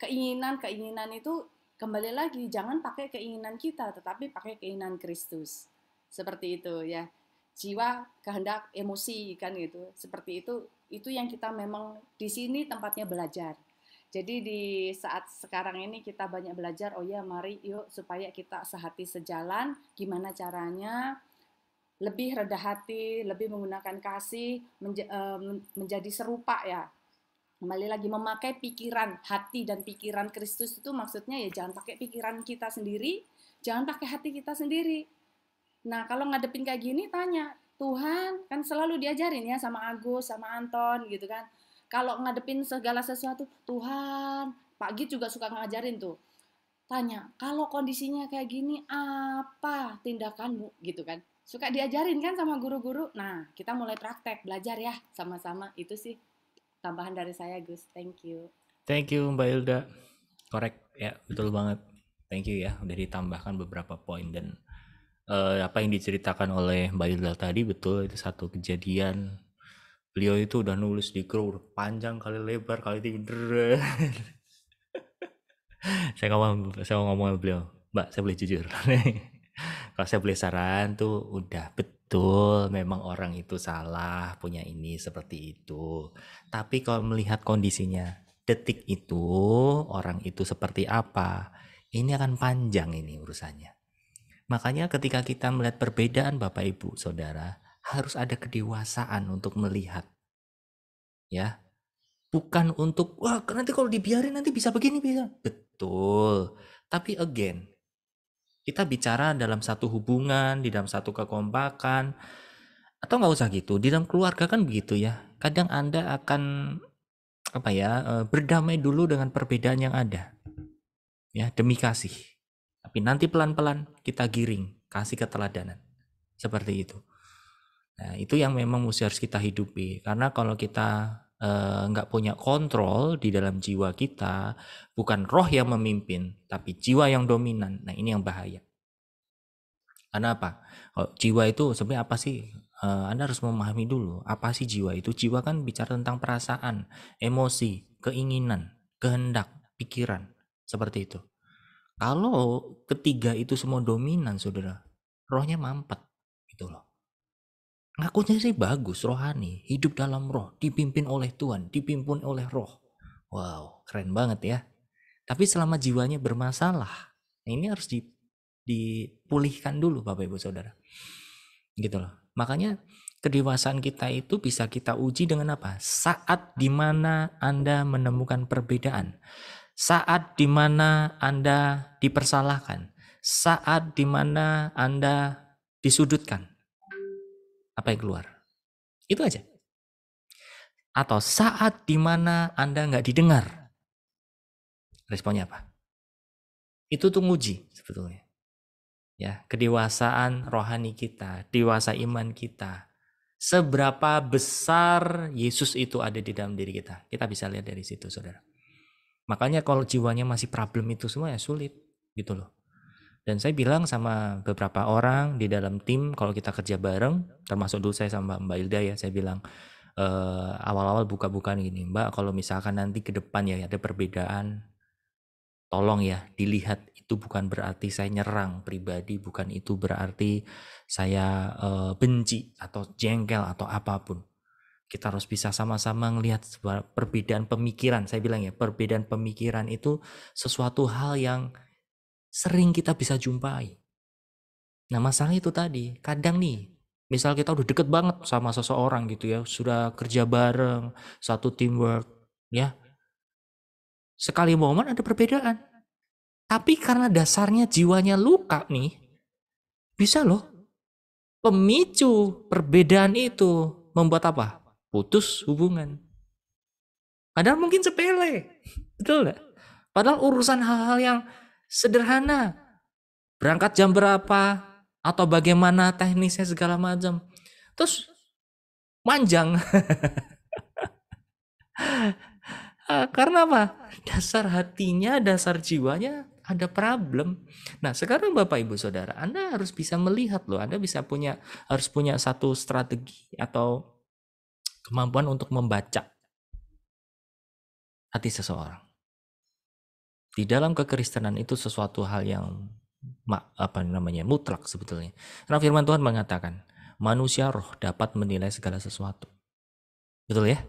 keinginan keinginan itu Kembali lagi, jangan pakai keinginan kita, tetapi pakai keinginan Kristus. Seperti itu ya. Jiwa, kehendak, emosi kan gitu. Seperti itu, itu yang kita memang di sini tempatnya belajar. Jadi di saat sekarang ini kita banyak belajar, oh ya mari yuk supaya kita sehati sejalan, gimana caranya lebih rendah hati, lebih menggunakan kasih, menja eh, menjadi serupa ya kembali lagi memakai pikiran hati dan pikiran Kristus itu maksudnya ya jangan pakai pikiran kita sendiri, jangan pakai hati kita sendiri. Nah, kalau ngadepin kayak gini tanya, Tuhan kan selalu diajarin ya sama Agus, sama Anton gitu kan. Kalau ngadepin segala sesuatu, Tuhan, Pak Git juga suka ngajarin tuh. Tanya, kalau kondisinya kayak gini, apa tindakanmu gitu kan? Suka diajarin kan sama guru-guru? Nah, kita mulai praktek, belajar ya sama-sama. Itu sih tambahan dari saya Gus thank you thank you Mbak Hilda korek ya betul banget thank you ya udah ditambahkan beberapa poin dan uh, apa yang diceritakan oleh Mbak Hilda tadi betul itu satu kejadian beliau itu udah nulis di grup panjang kali lebar kali tinggi saya ngomong saya ngomong beliau mbak saya boleh jujur kalau saya boleh saran tuh udah betul Betul, memang orang itu salah punya ini seperti itu. Tapi kalau melihat kondisinya, detik itu orang itu seperti apa, ini akan panjang ini urusannya. Makanya ketika kita melihat perbedaan Bapak Ibu Saudara, harus ada kedewasaan untuk melihat. Ya. Bukan untuk wah nanti kalau dibiarin nanti bisa begini bisa. Betul. Tapi again, kita bicara dalam satu hubungan, di dalam satu kekompakan, atau nggak usah gitu. Di dalam keluarga kan begitu ya. Kadang Anda akan apa ya eh, berdamai dulu dengan perbedaan yang ada ya demi kasih tapi nanti pelan-pelan kita giring kasih keteladanan seperti itu nah itu yang memang mesti harus kita hidupi karena kalau kita Eh, nggak uh, punya kontrol di dalam jiwa kita, bukan roh yang memimpin, tapi jiwa yang dominan. Nah ini yang bahaya. Karena apa? Kalau oh, jiwa itu sebenarnya apa sih? Uh, Anda harus memahami dulu apa sih jiwa itu. Jiwa kan bicara tentang perasaan, emosi, keinginan, kehendak, pikiran, seperti itu. Kalau ketiga itu semua dominan, saudara, rohnya mampet, gitu loh. Ngakunya sih bagus, rohani, hidup dalam roh, dipimpin oleh Tuhan, dipimpin oleh roh. Wow, keren banget ya. Tapi selama jiwanya bermasalah, nah ini harus dipulihkan dulu Bapak Ibu Saudara. Gitu loh. Makanya kedewasaan kita itu bisa kita uji dengan apa? Saat dimana Anda menemukan perbedaan. Saat dimana Anda dipersalahkan. Saat dimana Anda disudutkan apa yang keluar. Itu aja. Atau saat dimana Anda nggak didengar, responnya apa? Itu tuh nguji sebetulnya. Ya, kedewasaan rohani kita, dewasa iman kita, seberapa besar Yesus itu ada di dalam diri kita. Kita bisa lihat dari situ, saudara. Makanya kalau jiwanya masih problem itu semua ya sulit gitu loh. Dan saya bilang sama beberapa orang di dalam tim kalau kita kerja bareng, termasuk dulu saya sama Mbak Ilda ya, saya bilang eh, awal-awal buka-bukaan gini, Mbak kalau misalkan nanti ke depan ya ada perbedaan, tolong ya dilihat itu bukan berarti saya nyerang pribadi, bukan itu berarti saya eh, benci atau jengkel atau apapun. Kita harus bisa sama-sama melihat perbedaan pemikiran. Saya bilang ya, perbedaan pemikiran itu sesuatu hal yang sering kita bisa jumpai. Nah masalah itu tadi, kadang nih, misal kita udah deket banget sama seseorang gitu ya, sudah kerja bareng, satu teamwork, ya. Sekali momen ada perbedaan. Tapi karena dasarnya jiwanya luka nih, bisa loh pemicu perbedaan itu membuat apa? Putus hubungan. Padahal mungkin sepele, betul nggak? Padahal urusan hal-hal yang sederhana. Berangkat jam berapa atau bagaimana teknisnya segala macam. Terus panjang. Ah, karena apa? Dasar hatinya, dasar jiwanya ada problem. Nah, sekarang Bapak Ibu Saudara, Anda harus bisa melihat loh, Anda bisa punya harus punya satu strategi atau kemampuan untuk membaca hati seseorang di dalam kekristenan itu sesuatu hal yang apa namanya mutlak sebetulnya. Karena firman Tuhan mengatakan, manusia roh dapat menilai segala sesuatu. Betul ya?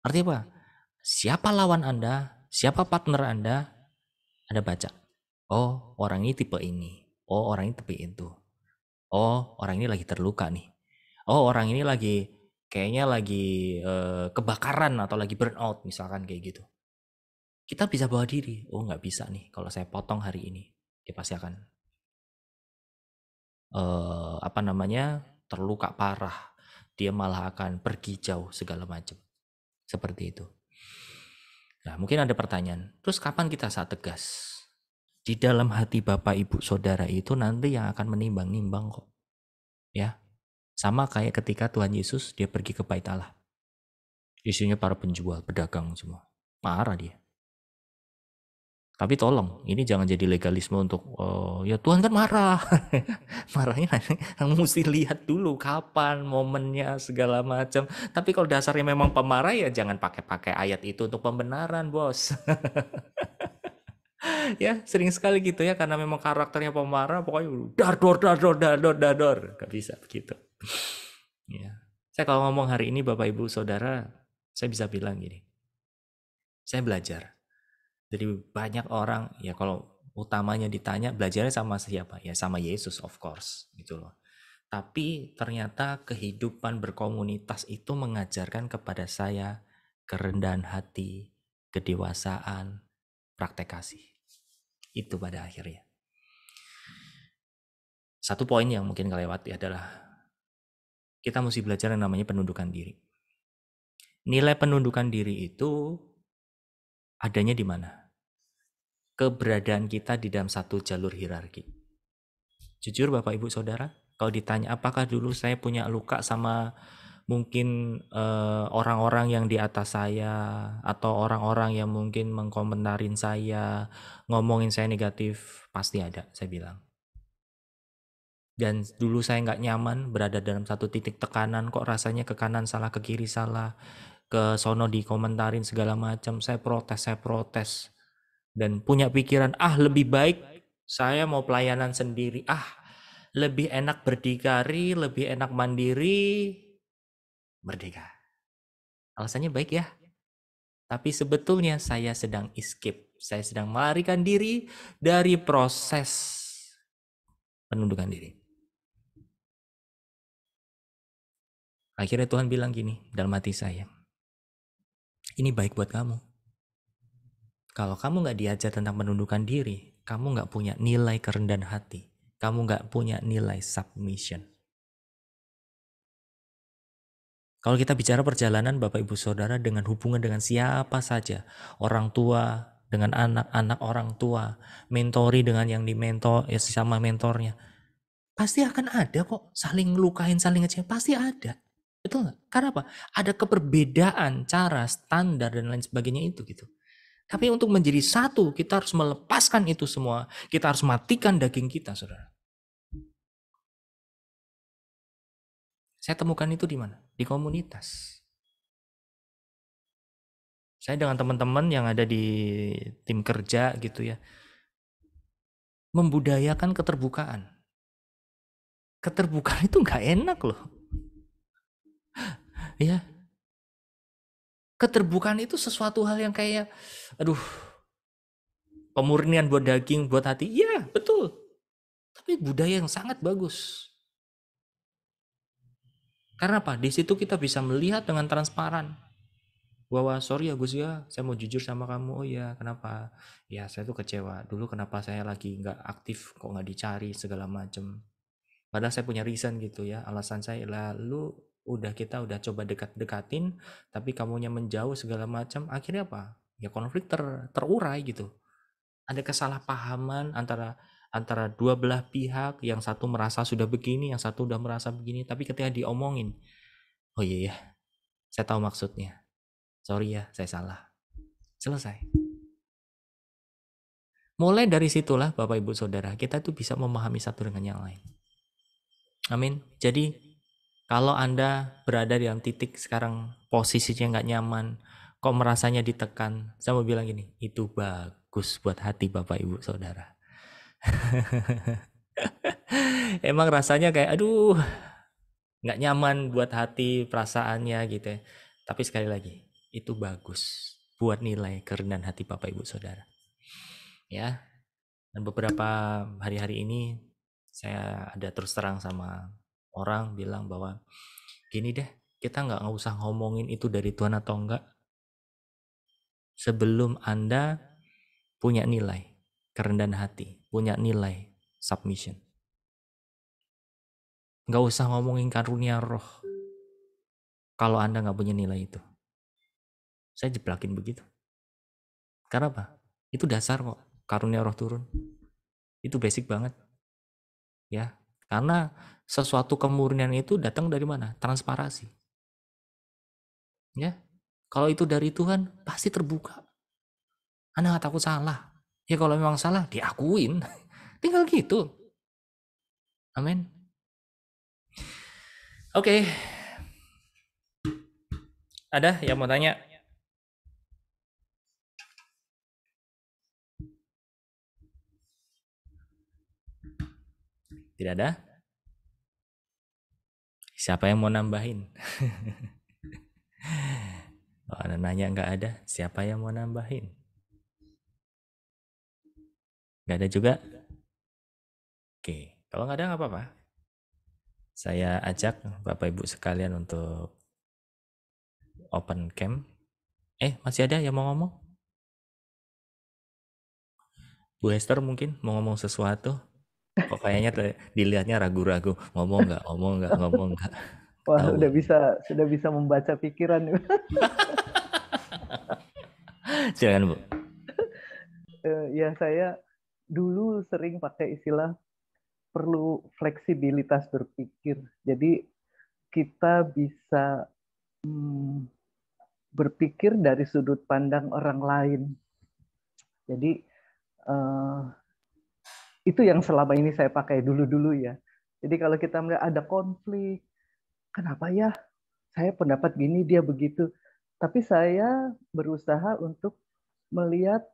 Artinya apa? Siapa lawan Anda, siapa partner Anda, Anda baca. Oh, orang ini tipe ini. Oh, orang ini tipe itu. Oh, orang ini lagi terluka nih. Oh, orang ini lagi kayaknya lagi uh, kebakaran atau lagi burnout misalkan kayak gitu kita bisa bawa diri oh nggak bisa nih kalau saya potong hari ini dia pasti akan uh, apa namanya terluka parah dia malah akan pergi jauh segala macam seperti itu nah mungkin ada pertanyaan terus kapan kita saat tegas di dalam hati bapak ibu saudara itu nanti yang akan menimbang-nimbang kok ya sama kayak ketika Tuhan Yesus dia pergi ke bait Allah isinya para penjual pedagang semua marah dia tapi tolong, ini jangan jadi legalisme untuk oh, ya Tuhan kan marah. Marahnya yang mesti lihat dulu kapan momennya segala macam. Tapi kalau dasarnya memang pemarah ya jangan pakai-pakai ayat itu untuk pembenaran, Bos. ya sering sekali gitu ya karena memang karakternya pemarah pokoknya dador dador dador dador gak bisa begitu ya saya kalau ngomong hari ini bapak ibu saudara saya bisa bilang gini saya belajar jadi banyak orang ya kalau utamanya ditanya belajarnya sama siapa? Ya sama Yesus of course gitu loh. Tapi ternyata kehidupan berkomunitas itu mengajarkan kepada saya kerendahan hati, kedewasaan, praktek kasih. Itu pada akhirnya. Satu poin yang mungkin kelewati adalah kita mesti belajar yang namanya penundukan diri. Nilai penundukan diri itu adanya di mana? Keberadaan kita di dalam satu jalur hierarki. Jujur Bapak Ibu Saudara, kalau ditanya apakah dulu saya punya luka sama mungkin eh, orang-orang yang di atas saya atau orang-orang yang mungkin mengkomentarin saya, ngomongin saya negatif, pasti ada, saya bilang. Dan dulu saya nggak nyaman berada dalam satu titik tekanan, kok rasanya ke kanan salah, ke kiri salah ke sono dikomentarin segala macam saya protes saya protes dan punya pikiran ah lebih baik saya mau pelayanan sendiri ah lebih enak berdikari lebih enak mandiri merdeka alasannya baik ya tapi sebetulnya saya sedang escape saya sedang melarikan diri dari proses penundukan diri akhirnya Tuhan bilang gini dalam hati saya ini baik buat kamu. Kalau kamu nggak diajar tentang menundukkan diri, kamu nggak punya nilai kerendahan hati, kamu nggak punya nilai submission. Kalau kita bicara perjalanan Bapak Ibu Saudara dengan hubungan dengan siapa saja, orang tua, dengan anak-anak orang tua, mentori dengan yang dimentor ya sesama mentornya. Pasti akan ada kok saling lukain saling ngecewain, pasti ada. Betul nggak? Karena apa? Ada keperbedaan cara, standar, dan lain sebagainya itu gitu. Tapi untuk menjadi satu, kita harus melepaskan itu semua. Kita harus matikan daging kita, saudara. Saya temukan itu di mana? Di komunitas. Saya dengan teman-teman yang ada di tim kerja gitu ya. Membudayakan keterbukaan. Keterbukaan itu nggak enak loh ya keterbukaan itu sesuatu hal yang kayak aduh pemurnian buat daging buat hati iya betul tapi budaya yang sangat bagus karena apa di situ kita bisa melihat dengan transparan bahwa sorry ya Gus ya saya mau jujur sama kamu oh ya kenapa ya saya tuh kecewa dulu kenapa saya lagi nggak aktif kok nggak dicari segala macem padahal saya punya reason gitu ya alasan saya lalu udah kita udah coba dekat-dekatin tapi kamunya menjauh segala macam akhirnya apa ya konflik ter terurai gitu ada kesalahpahaman antara antara dua belah pihak yang satu merasa sudah begini yang satu udah merasa begini tapi ketika diomongin oh iya ya saya tahu maksudnya sorry ya saya salah selesai mulai dari situlah bapak ibu saudara kita tuh bisa memahami satu dengan yang lain amin jadi kalau Anda berada di dalam titik sekarang posisinya nggak nyaman, kok merasanya ditekan, saya mau bilang gini, itu bagus buat hati Bapak Ibu Saudara. Emang rasanya kayak aduh, nggak nyaman buat hati perasaannya gitu ya. Tapi sekali lagi, itu bagus buat nilai kerendahan hati Bapak Ibu Saudara. Ya. Dan beberapa hari-hari ini saya ada terus terang sama orang bilang bahwa gini deh kita nggak usah ngomongin itu dari Tuhan atau enggak sebelum Anda punya nilai kerendahan hati, punya nilai submission. Nggak usah ngomongin karunia roh kalau Anda nggak punya nilai itu. Saya jeplakin begitu. Karena apa? Itu dasar kok karunia roh turun. Itu basic banget. Ya, karena sesuatu kemurnian itu datang dari mana? Transparasi. Ya. Kalau itu dari Tuhan pasti terbuka. Anda nggak takut salah. Ya kalau memang salah diakuin. Tinggal gitu. Amin. Oke. Okay. Ada yang mau tanya? Tidak ada? Siapa yang mau nambahin? oh, nanya nggak ada. Siapa yang mau nambahin? Nggak ada juga? Oke, kalau nggak ada nggak apa-apa. Saya ajak Bapak Ibu sekalian untuk open cam. Eh, masih ada yang mau ngomong? Bu Hester mungkin mau ngomong sesuatu? Kok kayaknya dilihatnya ragu-ragu, ngomong nggak, ngomong nggak, ngomong nggak. Wah, Tau. udah bisa sudah bisa membaca pikiran. Silakan, Bu. Eh, ya, saya dulu sering pakai istilah perlu fleksibilitas berpikir. Jadi kita bisa hmm, berpikir dari sudut pandang orang lain. Jadi uh, itu yang selama ini saya pakai dulu-dulu ya. Jadi kalau kita melihat ada konflik, kenapa ya saya pendapat gini dia begitu, tapi saya berusaha untuk melihat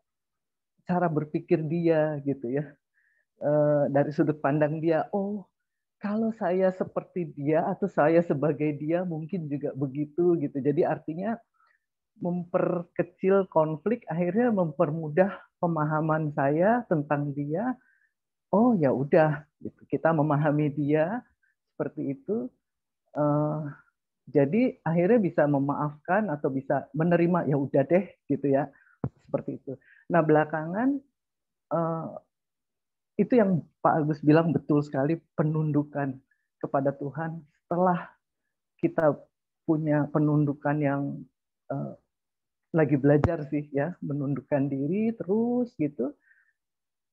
cara berpikir dia gitu ya eh, dari sudut pandang dia oh kalau saya seperti dia atau saya sebagai dia mungkin juga begitu gitu jadi artinya memperkecil konflik akhirnya mempermudah pemahaman saya tentang dia oh ya udah gitu kita memahami dia seperti itu uh, jadi akhirnya bisa memaafkan atau bisa menerima ya udah deh gitu ya seperti itu nah belakangan uh, itu yang Pak Agus bilang betul sekali penundukan kepada Tuhan setelah kita punya penundukan yang uh, lagi belajar sih ya menundukkan diri terus gitu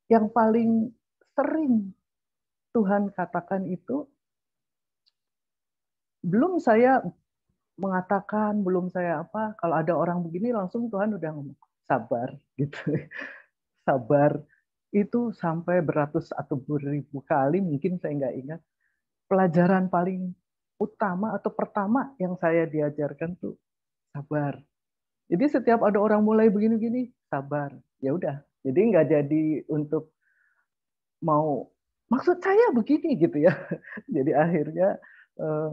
yang paling sering Tuhan katakan itu, belum saya mengatakan, belum saya apa, kalau ada orang begini langsung Tuhan udah ngomong, sabar gitu. sabar itu sampai beratus atau beribu kali mungkin saya nggak ingat. Pelajaran paling utama atau pertama yang saya diajarkan tuh sabar. Jadi setiap ada orang mulai begini-gini, sabar. Ya udah. Jadi nggak jadi untuk mau maksud saya begini gitu ya. Jadi akhirnya eh,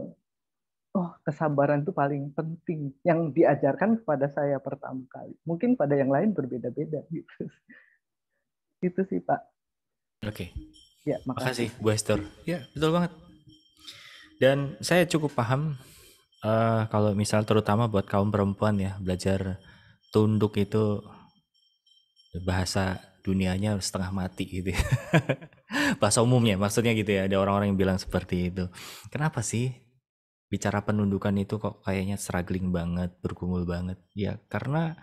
oh kesabaran itu paling penting yang diajarkan kepada saya pertama kali. Mungkin pada yang lain berbeda-beda gitu. Itu sih Pak. Oke. Okay. Ya, makasih. makasih Bu Esther. Ya, betul banget. Dan saya cukup paham uh, kalau misal terutama buat kaum perempuan ya belajar tunduk itu bahasa dunianya setengah mati gitu ya. bahasa umumnya maksudnya gitu ya ada orang-orang yang bilang seperti itu kenapa sih bicara penundukan itu kok kayaknya struggling banget bergumul banget ya karena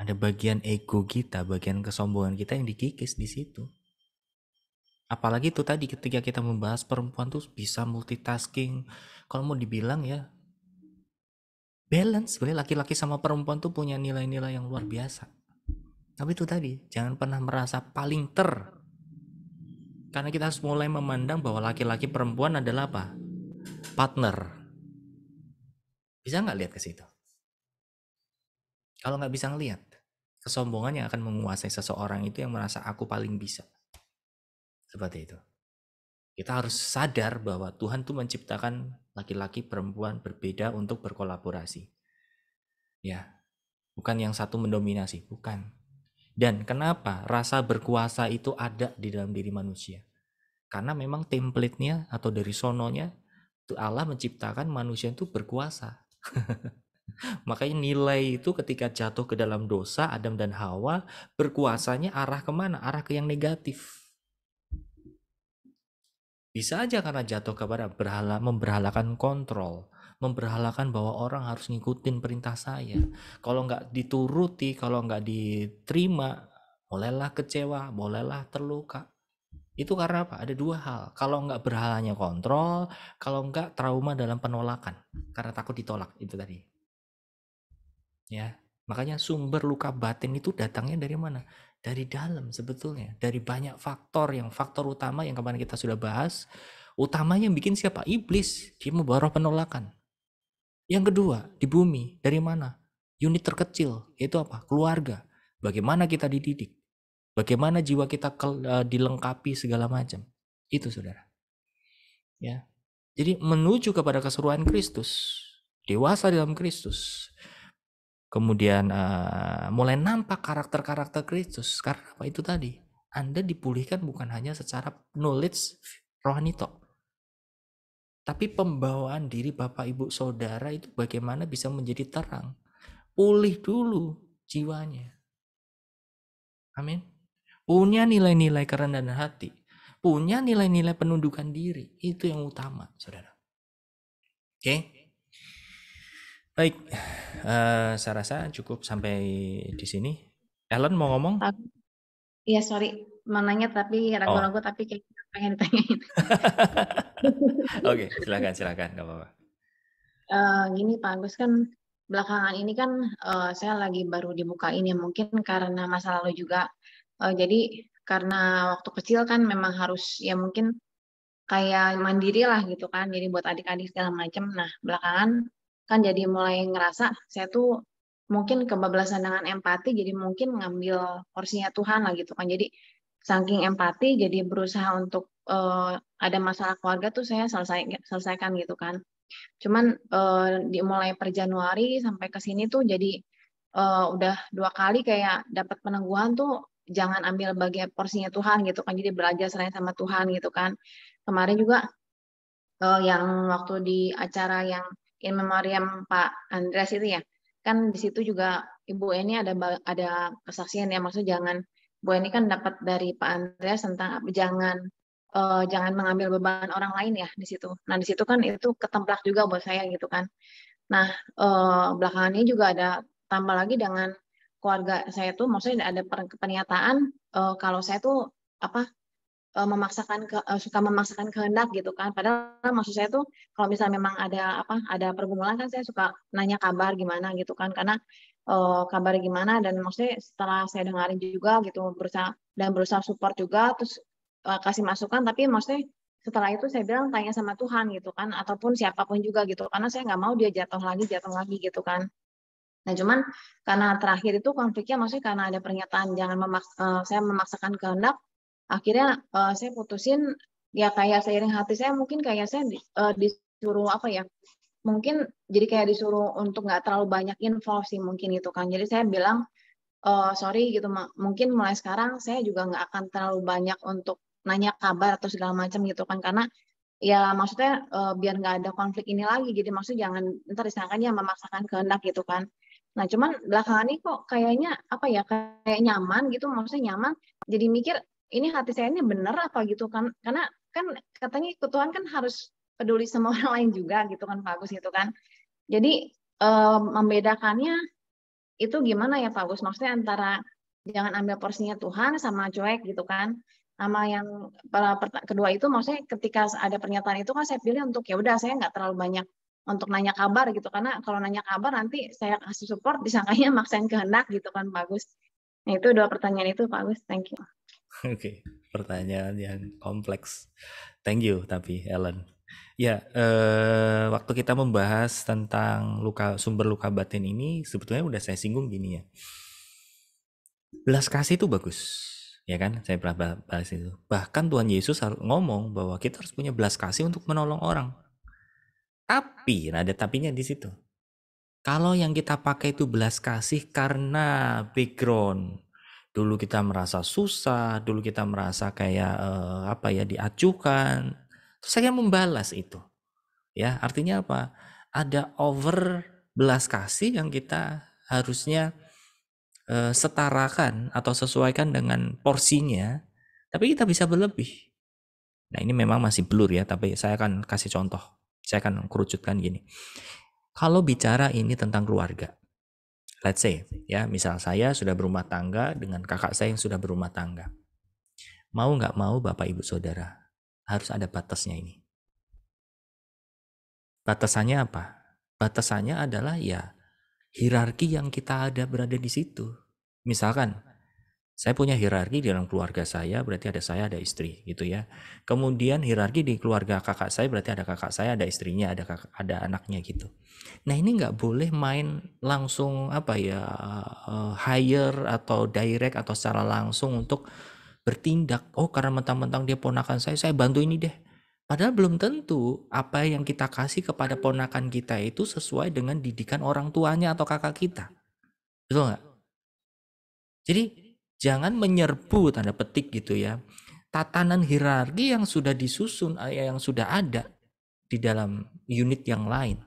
ada bagian ego kita bagian kesombongan kita yang dikikis di situ apalagi itu tadi ketika kita membahas perempuan tuh bisa multitasking kalau mau dibilang ya balance sebenarnya laki-laki sama perempuan tuh punya nilai-nilai yang luar biasa tapi itu tadi, jangan pernah merasa paling ter. Karena kita harus mulai memandang bahwa laki-laki perempuan adalah apa? Partner. Bisa nggak lihat ke situ? Kalau nggak bisa ngelihat, kesombongan yang akan menguasai seseorang itu yang merasa aku paling bisa. Seperti itu. Kita harus sadar bahwa Tuhan tuh menciptakan laki-laki perempuan berbeda untuk berkolaborasi. Ya, bukan yang satu mendominasi, bukan dan kenapa rasa berkuasa itu ada di dalam diri manusia? Karena memang template-nya atau dari sononya Allah menciptakan manusia itu berkuasa. Makanya nilai itu ketika jatuh ke dalam dosa Adam dan Hawa berkuasanya arah kemana? Arah ke yang negatif. Bisa aja karena jatuh kepada berhala, memberhalakan kontrol, memperhalakan bahwa orang harus ngikutin perintah saya. Kalau nggak dituruti, kalau nggak diterima, bolehlah kecewa, bolehlah terluka. Itu karena apa? Ada dua hal. Kalau nggak berhalanya kontrol, kalau nggak trauma dalam penolakan karena takut ditolak itu tadi. Ya, makanya sumber luka batin itu datangnya dari mana? Dari dalam sebetulnya, dari banyak faktor yang faktor utama yang kemarin kita sudah bahas, utamanya yang bikin siapa? Iblis. Dia membawa penolakan. Yang kedua, di bumi dari mana? Unit terkecil yaitu apa? Keluarga. Bagaimana kita dididik? Bagaimana jiwa kita e, dilengkapi segala macam? Itu Saudara. Ya. Jadi menuju kepada keseruan Kristus, dewasa dalam Kristus. Kemudian uh, mulai nampak karakter-karakter Kristus. Karena apa itu tadi? Anda dipulihkan bukan hanya secara knowledge rohani tok, tapi pembawaan diri Bapak Ibu Saudara itu bagaimana bisa menjadi terang. Pulih dulu jiwanya. Amin. Punya nilai-nilai kerendahan hati. Punya nilai-nilai penundukan diri. Itu yang utama, saudara. Oke. Okay? Baik, uh, saya rasa cukup sampai di sini. Ellen mau ngomong? Iya, sorry. Mau nanya tapi ragu-ragu oh. tapi kayak pengen ditanyain. Oke, okay, silakan silakan, nggak apa-apa. Uh, gini Pak Agus kan belakangan ini kan uh, saya lagi baru dibuka ini mungkin karena masa lalu juga. Uh, jadi karena waktu kecil kan memang harus ya mungkin kayak mandiri lah gitu kan. Jadi buat adik-adik segala macam. Nah belakangan kan jadi mulai ngerasa saya tuh mungkin kebablasan dengan empati jadi mungkin ngambil porsinya Tuhan lah gitu kan jadi saking empati jadi berusaha untuk uh, ada masalah keluarga tuh saya selesai selesaikan gitu kan cuman uh, eh, dimulai per Januari sampai ke sini tuh jadi uh, udah dua kali kayak dapat peneguhan tuh jangan ambil bagian porsinya Tuhan gitu kan jadi belajar selain sama Tuhan gitu kan kemarin juga uh, yang waktu di acara yang in memoriam Pak Andreas itu ya kan di situ juga ibu ini ada ada kesaksian ya maksud jangan Bu ini kan dapat dari Pak Andreas tentang jangan uh, jangan mengambil beban orang lain ya di situ. Nah di situ kan itu ketemplak juga buat saya gitu kan. Nah uh, belakangan ini juga ada tambah lagi dengan keluarga saya tuh, maksudnya ada pernyataan uh, kalau saya tuh apa uh, memaksakan ke, uh, suka memaksakan kehendak gitu kan padahal maksud saya tuh kalau misalnya memang ada apa ada pergumulan kan saya suka nanya kabar gimana gitu kan karena uh, kabar gimana dan maksudnya setelah saya dengarin juga gitu berusaha dan berusaha support juga terus uh, kasih masukan tapi maksudnya setelah itu saya bilang tanya sama Tuhan gitu kan ataupun siapapun juga gitu karena saya nggak mau dia jatuh lagi jatuh lagi gitu kan nah cuman karena terakhir itu konfliknya maksudnya karena ada pernyataan jangan memaksa, uh, eh, saya memaksakan kehendak akhirnya uh, saya putusin ya kayak seiring hati saya mungkin kayak saya uh, disuruh apa ya mungkin jadi kayak disuruh untuk nggak terlalu banyak info sih mungkin itu kan jadi saya bilang uh, sorry gitu ma- mungkin mulai sekarang saya juga nggak akan terlalu banyak untuk nanya kabar atau segala macam gitu kan karena ya maksudnya uh, biar nggak ada konflik ini lagi jadi gitu. maksud jangan ntar disangkanya memaksakan kehendak gitu kan nah cuman belakangan ini kok kayaknya apa ya kayak nyaman gitu maksudnya nyaman jadi mikir ini hati saya ini bener apa gitu kan karena kan katanya ikut Tuhan kan harus peduli sama orang lain juga gitu kan Pak Agus gitu kan. Jadi eh, membedakannya itu gimana ya Pak Agus? Maksudnya antara jangan ambil porsinya Tuhan sama cuek gitu kan sama yang kedua itu maksudnya ketika ada pernyataan itu kan saya pilih untuk ya udah saya nggak terlalu banyak untuk nanya kabar gitu karena kalau nanya kabar nanti saya kasih support disangkanya maksain kehendak gitu kan bagus nah itu dua pertanyaan itu Pak Agus thank you oke okay. pertanyaan yang kompleks thank you tapi Ellen Ya, eh, waktu kita membahas tentang luka sumber luka batin ini sebetulnya udah saya singgung gini ya. Belas kasih itu bagus, ya kan? Saya pernah bahas itu. Bahkan Tuhan Yesus ngomong bahwa kita harus punya belas kasih untuk menolong orang. Tapi, nah ada tapinya di situ. Kalau yang kita pakai itu belas kasih karena background dulu kita merasa susah, dulu kita merasa kayak eh, apa ya diacukan, saya membalas itu. Ya, artinya apa? Ada over belas kasih yang kita harusnya e, setarakan atau sesuaikan dengan porsinya, tapi kita bisa berlebih. Nah, ini memang masih blur ya, tapi saya akan kasih contoh. Saya akan kerucutkan gini. Kalau bicara ini tentang keluarga, let's say ya, misal saya sudah berumah tangga dengan kakak saya yang sudah berumah tangga. Mau nggak mau bapak ibu saudara, harus ada batasnya ini. Batasannya apa? Batasannya adalah ya hierarki yang kita ada berada di situ. Misalkan saya punya hierarki di dalam keluarga saya, berarti ada saya, ada istri, gitu ya. Kemudian hierarki di keluarga kakak saya, berarti ada kakak saya, ada istrinya, ada kakak, ada anaknya gitu. Nah ini nggak boleh main langsung apa ya, eh, hire atau direct atau secara langsung untuk bertindak oh karena mentang-mentang dia ponakan saya saya bantu ini deh padahal belum tentu apa yang kita kasih kepada ponakan kita itu sesuai dengan didikan orang tuanya atau kakak kita betul nggak jadi jangan menyerbu tanda petik gitu ya tatanan hierarki yang sudah disusun eh, yang sudah ada di dalam unit yang lain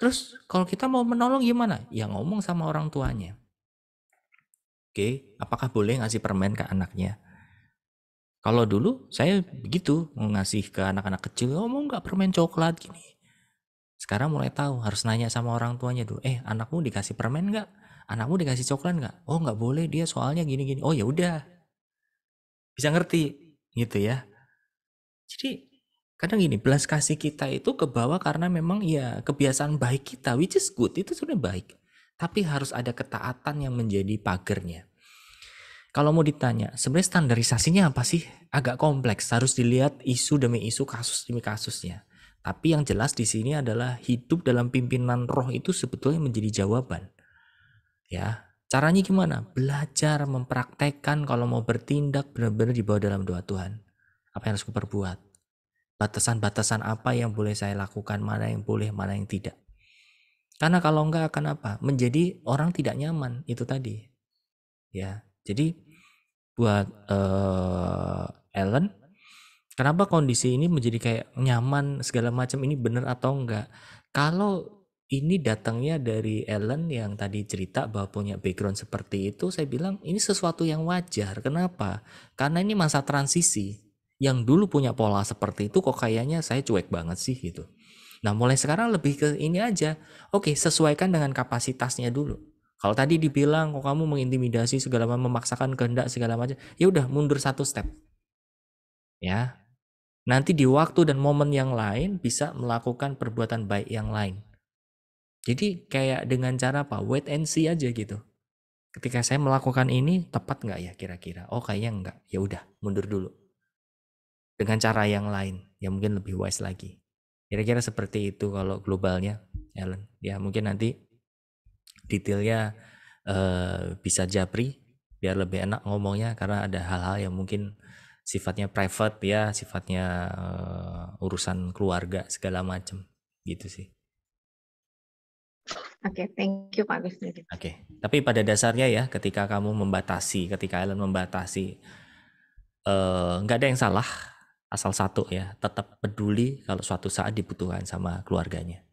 terus kalau kita mau menolong gimana ya ngomong sama orang tuanya Oke, apakah boleh ngasih permen ke anaknya? Kalau dulu saya begitu ngasih ke anak-anak kecil, oh mau nggak permen coklat gini. Sekarang mulai tahu harus nanya sama orang tuanya dulu. Eh anakmu dikasih permen nggak? Anakmu dikasih coklat nggak? Oh nggak boleh dia soalnya gini-gini. Oh ya udah, bisa ngerti gitu ya. Jadi kadang gini belas kasih kita itu ke bawah karena memang ya kebiasaan baik kita, which is good itu sudah baik. Tapi harus ada ketaatan yang menjadi pagernya. Kalau mau ditanya, sebenarnya standarisasinya apa sih? Agak kompleks, harus dilihat isu demi isu, kasus demi kasusnya. Tapi yang jelas di sini adalah hidup dalam pimpinan roh itu sebetulnya menjadi jawaban. Ya, caranya gimana? Belajar mempraktekkan kalau mau bertindak benar-benar bawah dalam doa Tuhan. Apa yang harus kuperbuat? Batasan-batasan apa yang boleh saya lakukan, mana yang boleh, mana yang tidak. Karena kalau enggak akan apa? Menjadi orang tidak nyaman itu tadi. Ya. Jadi buat uh, Ellen kenapa kondisi ini menjadi kayak nyaman segala macam ini benar atau enggak? Kalau ini datangnya dari Ellen yang tadi cerita bahwa punya background seperti itu, saya bilang ini sesuatu yang wajar. Kenapa? Karena ini masa transisi. Yang dulu punya pola seperti itu kok kayaknya saya cuek banget sih gitu. Nah, mulai sekarang lebih ke ini aja. Oke, sesuaikan dengan kapasitasnya dulu. Kalau tadi dibilang kok oh, kamu mengintimidasi segala macam, memaksakan kehendak segala macam, ya udah mundur satu step. Ya. Nanti di waktu dan momen yang lain bisa melakukan perbuatan baik yang lain. Jadi kayak dengan cara apa? Wait and see aja gitu. Ketika saya melakukan ini tepat nggak ya kira-kira? Oh kayaknya nggak. Ya udah mundur dulu. Dengan cara yang lain yang mungkin lebih wise lagi. Kira-kira seperti itu kalau globalnya, Ellen. Ya mungkin nanti detailnya uh, bisa japri biar lebih enak ngomongnya karena ada hal-hal yang mungkin sifatnya private ya, sifatnya uh, urusan keluarga segala macam gitu sih. Oke, okay, thank you Pak Agus. Oke, okay. tapi pada dasarnya ya, ketika kamu membatasi, ketika Ellen membatasi, eh, nggak uh, ada yang salah asal satu ya tetap peduli kalau suatu saat dibutuhkan sama keluarganya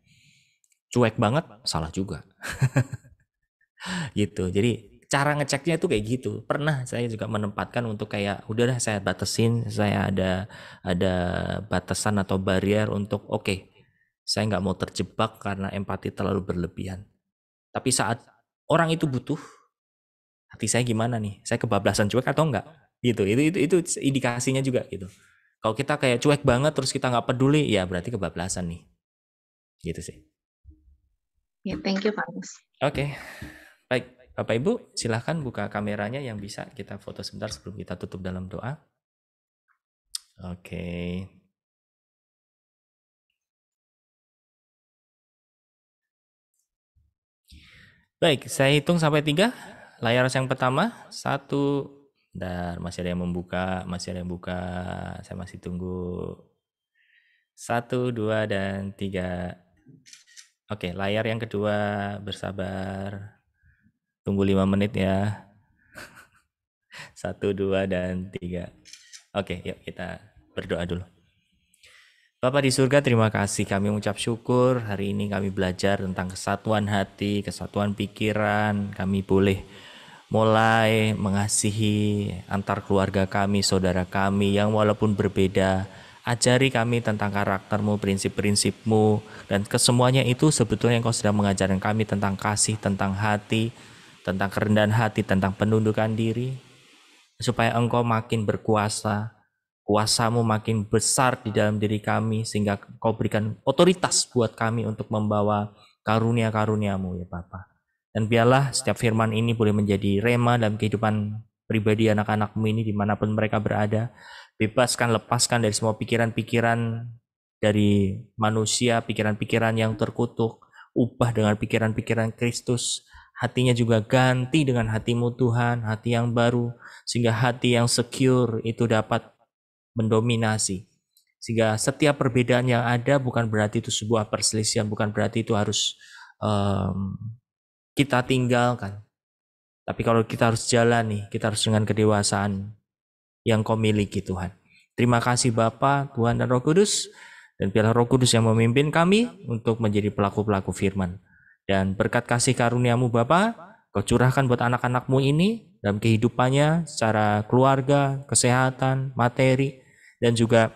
cuek banget salah juga gitu jadi cara ngeceknya itu kayak gitu pernah saya juga menempatkan untuk kayak udahlah saya batasin saya ada ada batasan atau barrier untuk oke okay, saya nggak mau terjebak karena empati terlalu berlebihan tapi saat orang itu butuh hati saya gimana nih saya kebablasan cuek atau enggak gitu itu itu itu indikasinya juga gitu kalau kita kayak cuek banget terus kita nggak peduli, ya berarti kebablasan nih. Gitu sih. Ya, yeah, thank you Pak Agus. Oke. Okay. Baik, Bapak Ibu, silahkan buka kameranya yang bisa kita foto sebentar sebelum kita tutup dalam doa. Oke. Okay. Baik, saya hitung sampai tiga. Layar yang pertama, satu, dan masih ada yang membuka, masih ada yang buka. Saya masih tunggu. Satu, dua, dan tiga. Oke, layar yang kedua bersabar. Tunggu lima menit ya. Satu, dua, dan tiga. Oke, yuk kita berdoa dulu. Bapak di surga, terima kasih. Kami mengucap syukur hari ini kami belajar tentang kesatuan hati, kesatuan pikiran. Kami boleh mulai mengasihi antar keluarga kami, saudara kami yang walaupun berbeda, ajari kami tentang karaktermu, prinsip-prinsipmu, dan kesemuanya itu sebetulnya engkau sedang mengajarkan kami tentang kasih, tentang hati, tentang kerendahan hati, tentang penundukan diri, supaya engkau makin berkuasa, kuasamu makin besar di dalam diri kami, sehingga kau berikan otoritas buat kami untuk membawa karunia-karuniamu ya Bapak. Dan biarlah setiap firman ini boleh menjadi rema dalam kehidupan pribadi anak-anakmu ini dimanapun mereka berada. Bebaskan, lepaskan dari semua pikiran-pikiran dari manusia, pikiran-pikiran yang terkutuk. Ubah dengan pikiran-pikiran Kristus. Hatinya juga ganti dengan hatimu Tuhan, hati yang baru. Sehingga hati yang secure itu dapat mendominasi. Sehingga setiap perbedaan yang ada bukan berarti itu sebuah perselisihan, bukan berarti itu harus um, kita tinggalkan. Tapi kalau kita harus jalan nih kita harus dengan kedewasaan yang kau miliki Tuhan. Terima kasih Bapa, Tuhan dan Roh Kudus. Dan biarlah Roh Kudus yang memimpin kami untuk menjadi pelaku-pelaku firman. Dan berkat kasih karuniamu Bapa, kau curahkan buat anak-anakmu ini dalam kehidupannya secara keluarga, kesehatan, materi, dan juga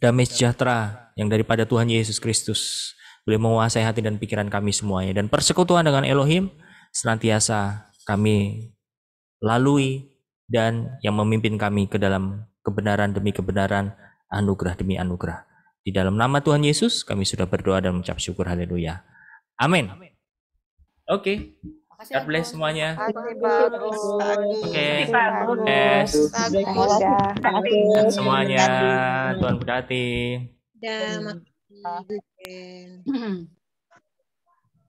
damai sejahtera yang daripada Tuhan Yesus Kristus boleh menguasai hati dan pikiran kami semuanya. Dan persekutuan dengan Elohim senantiasa kami lalui dan yang memimpin kami ke dalam kebenaran demi kebenaran, anugerah demi anugerah. Di dalam nama Tuhan Yesus kami sudah berdoa dan mengucap syukur haleluya. Amin. Oke. Okay. God bless semuanya. Oke. Yes. Semuanya Tuhan berkati. Dan mhm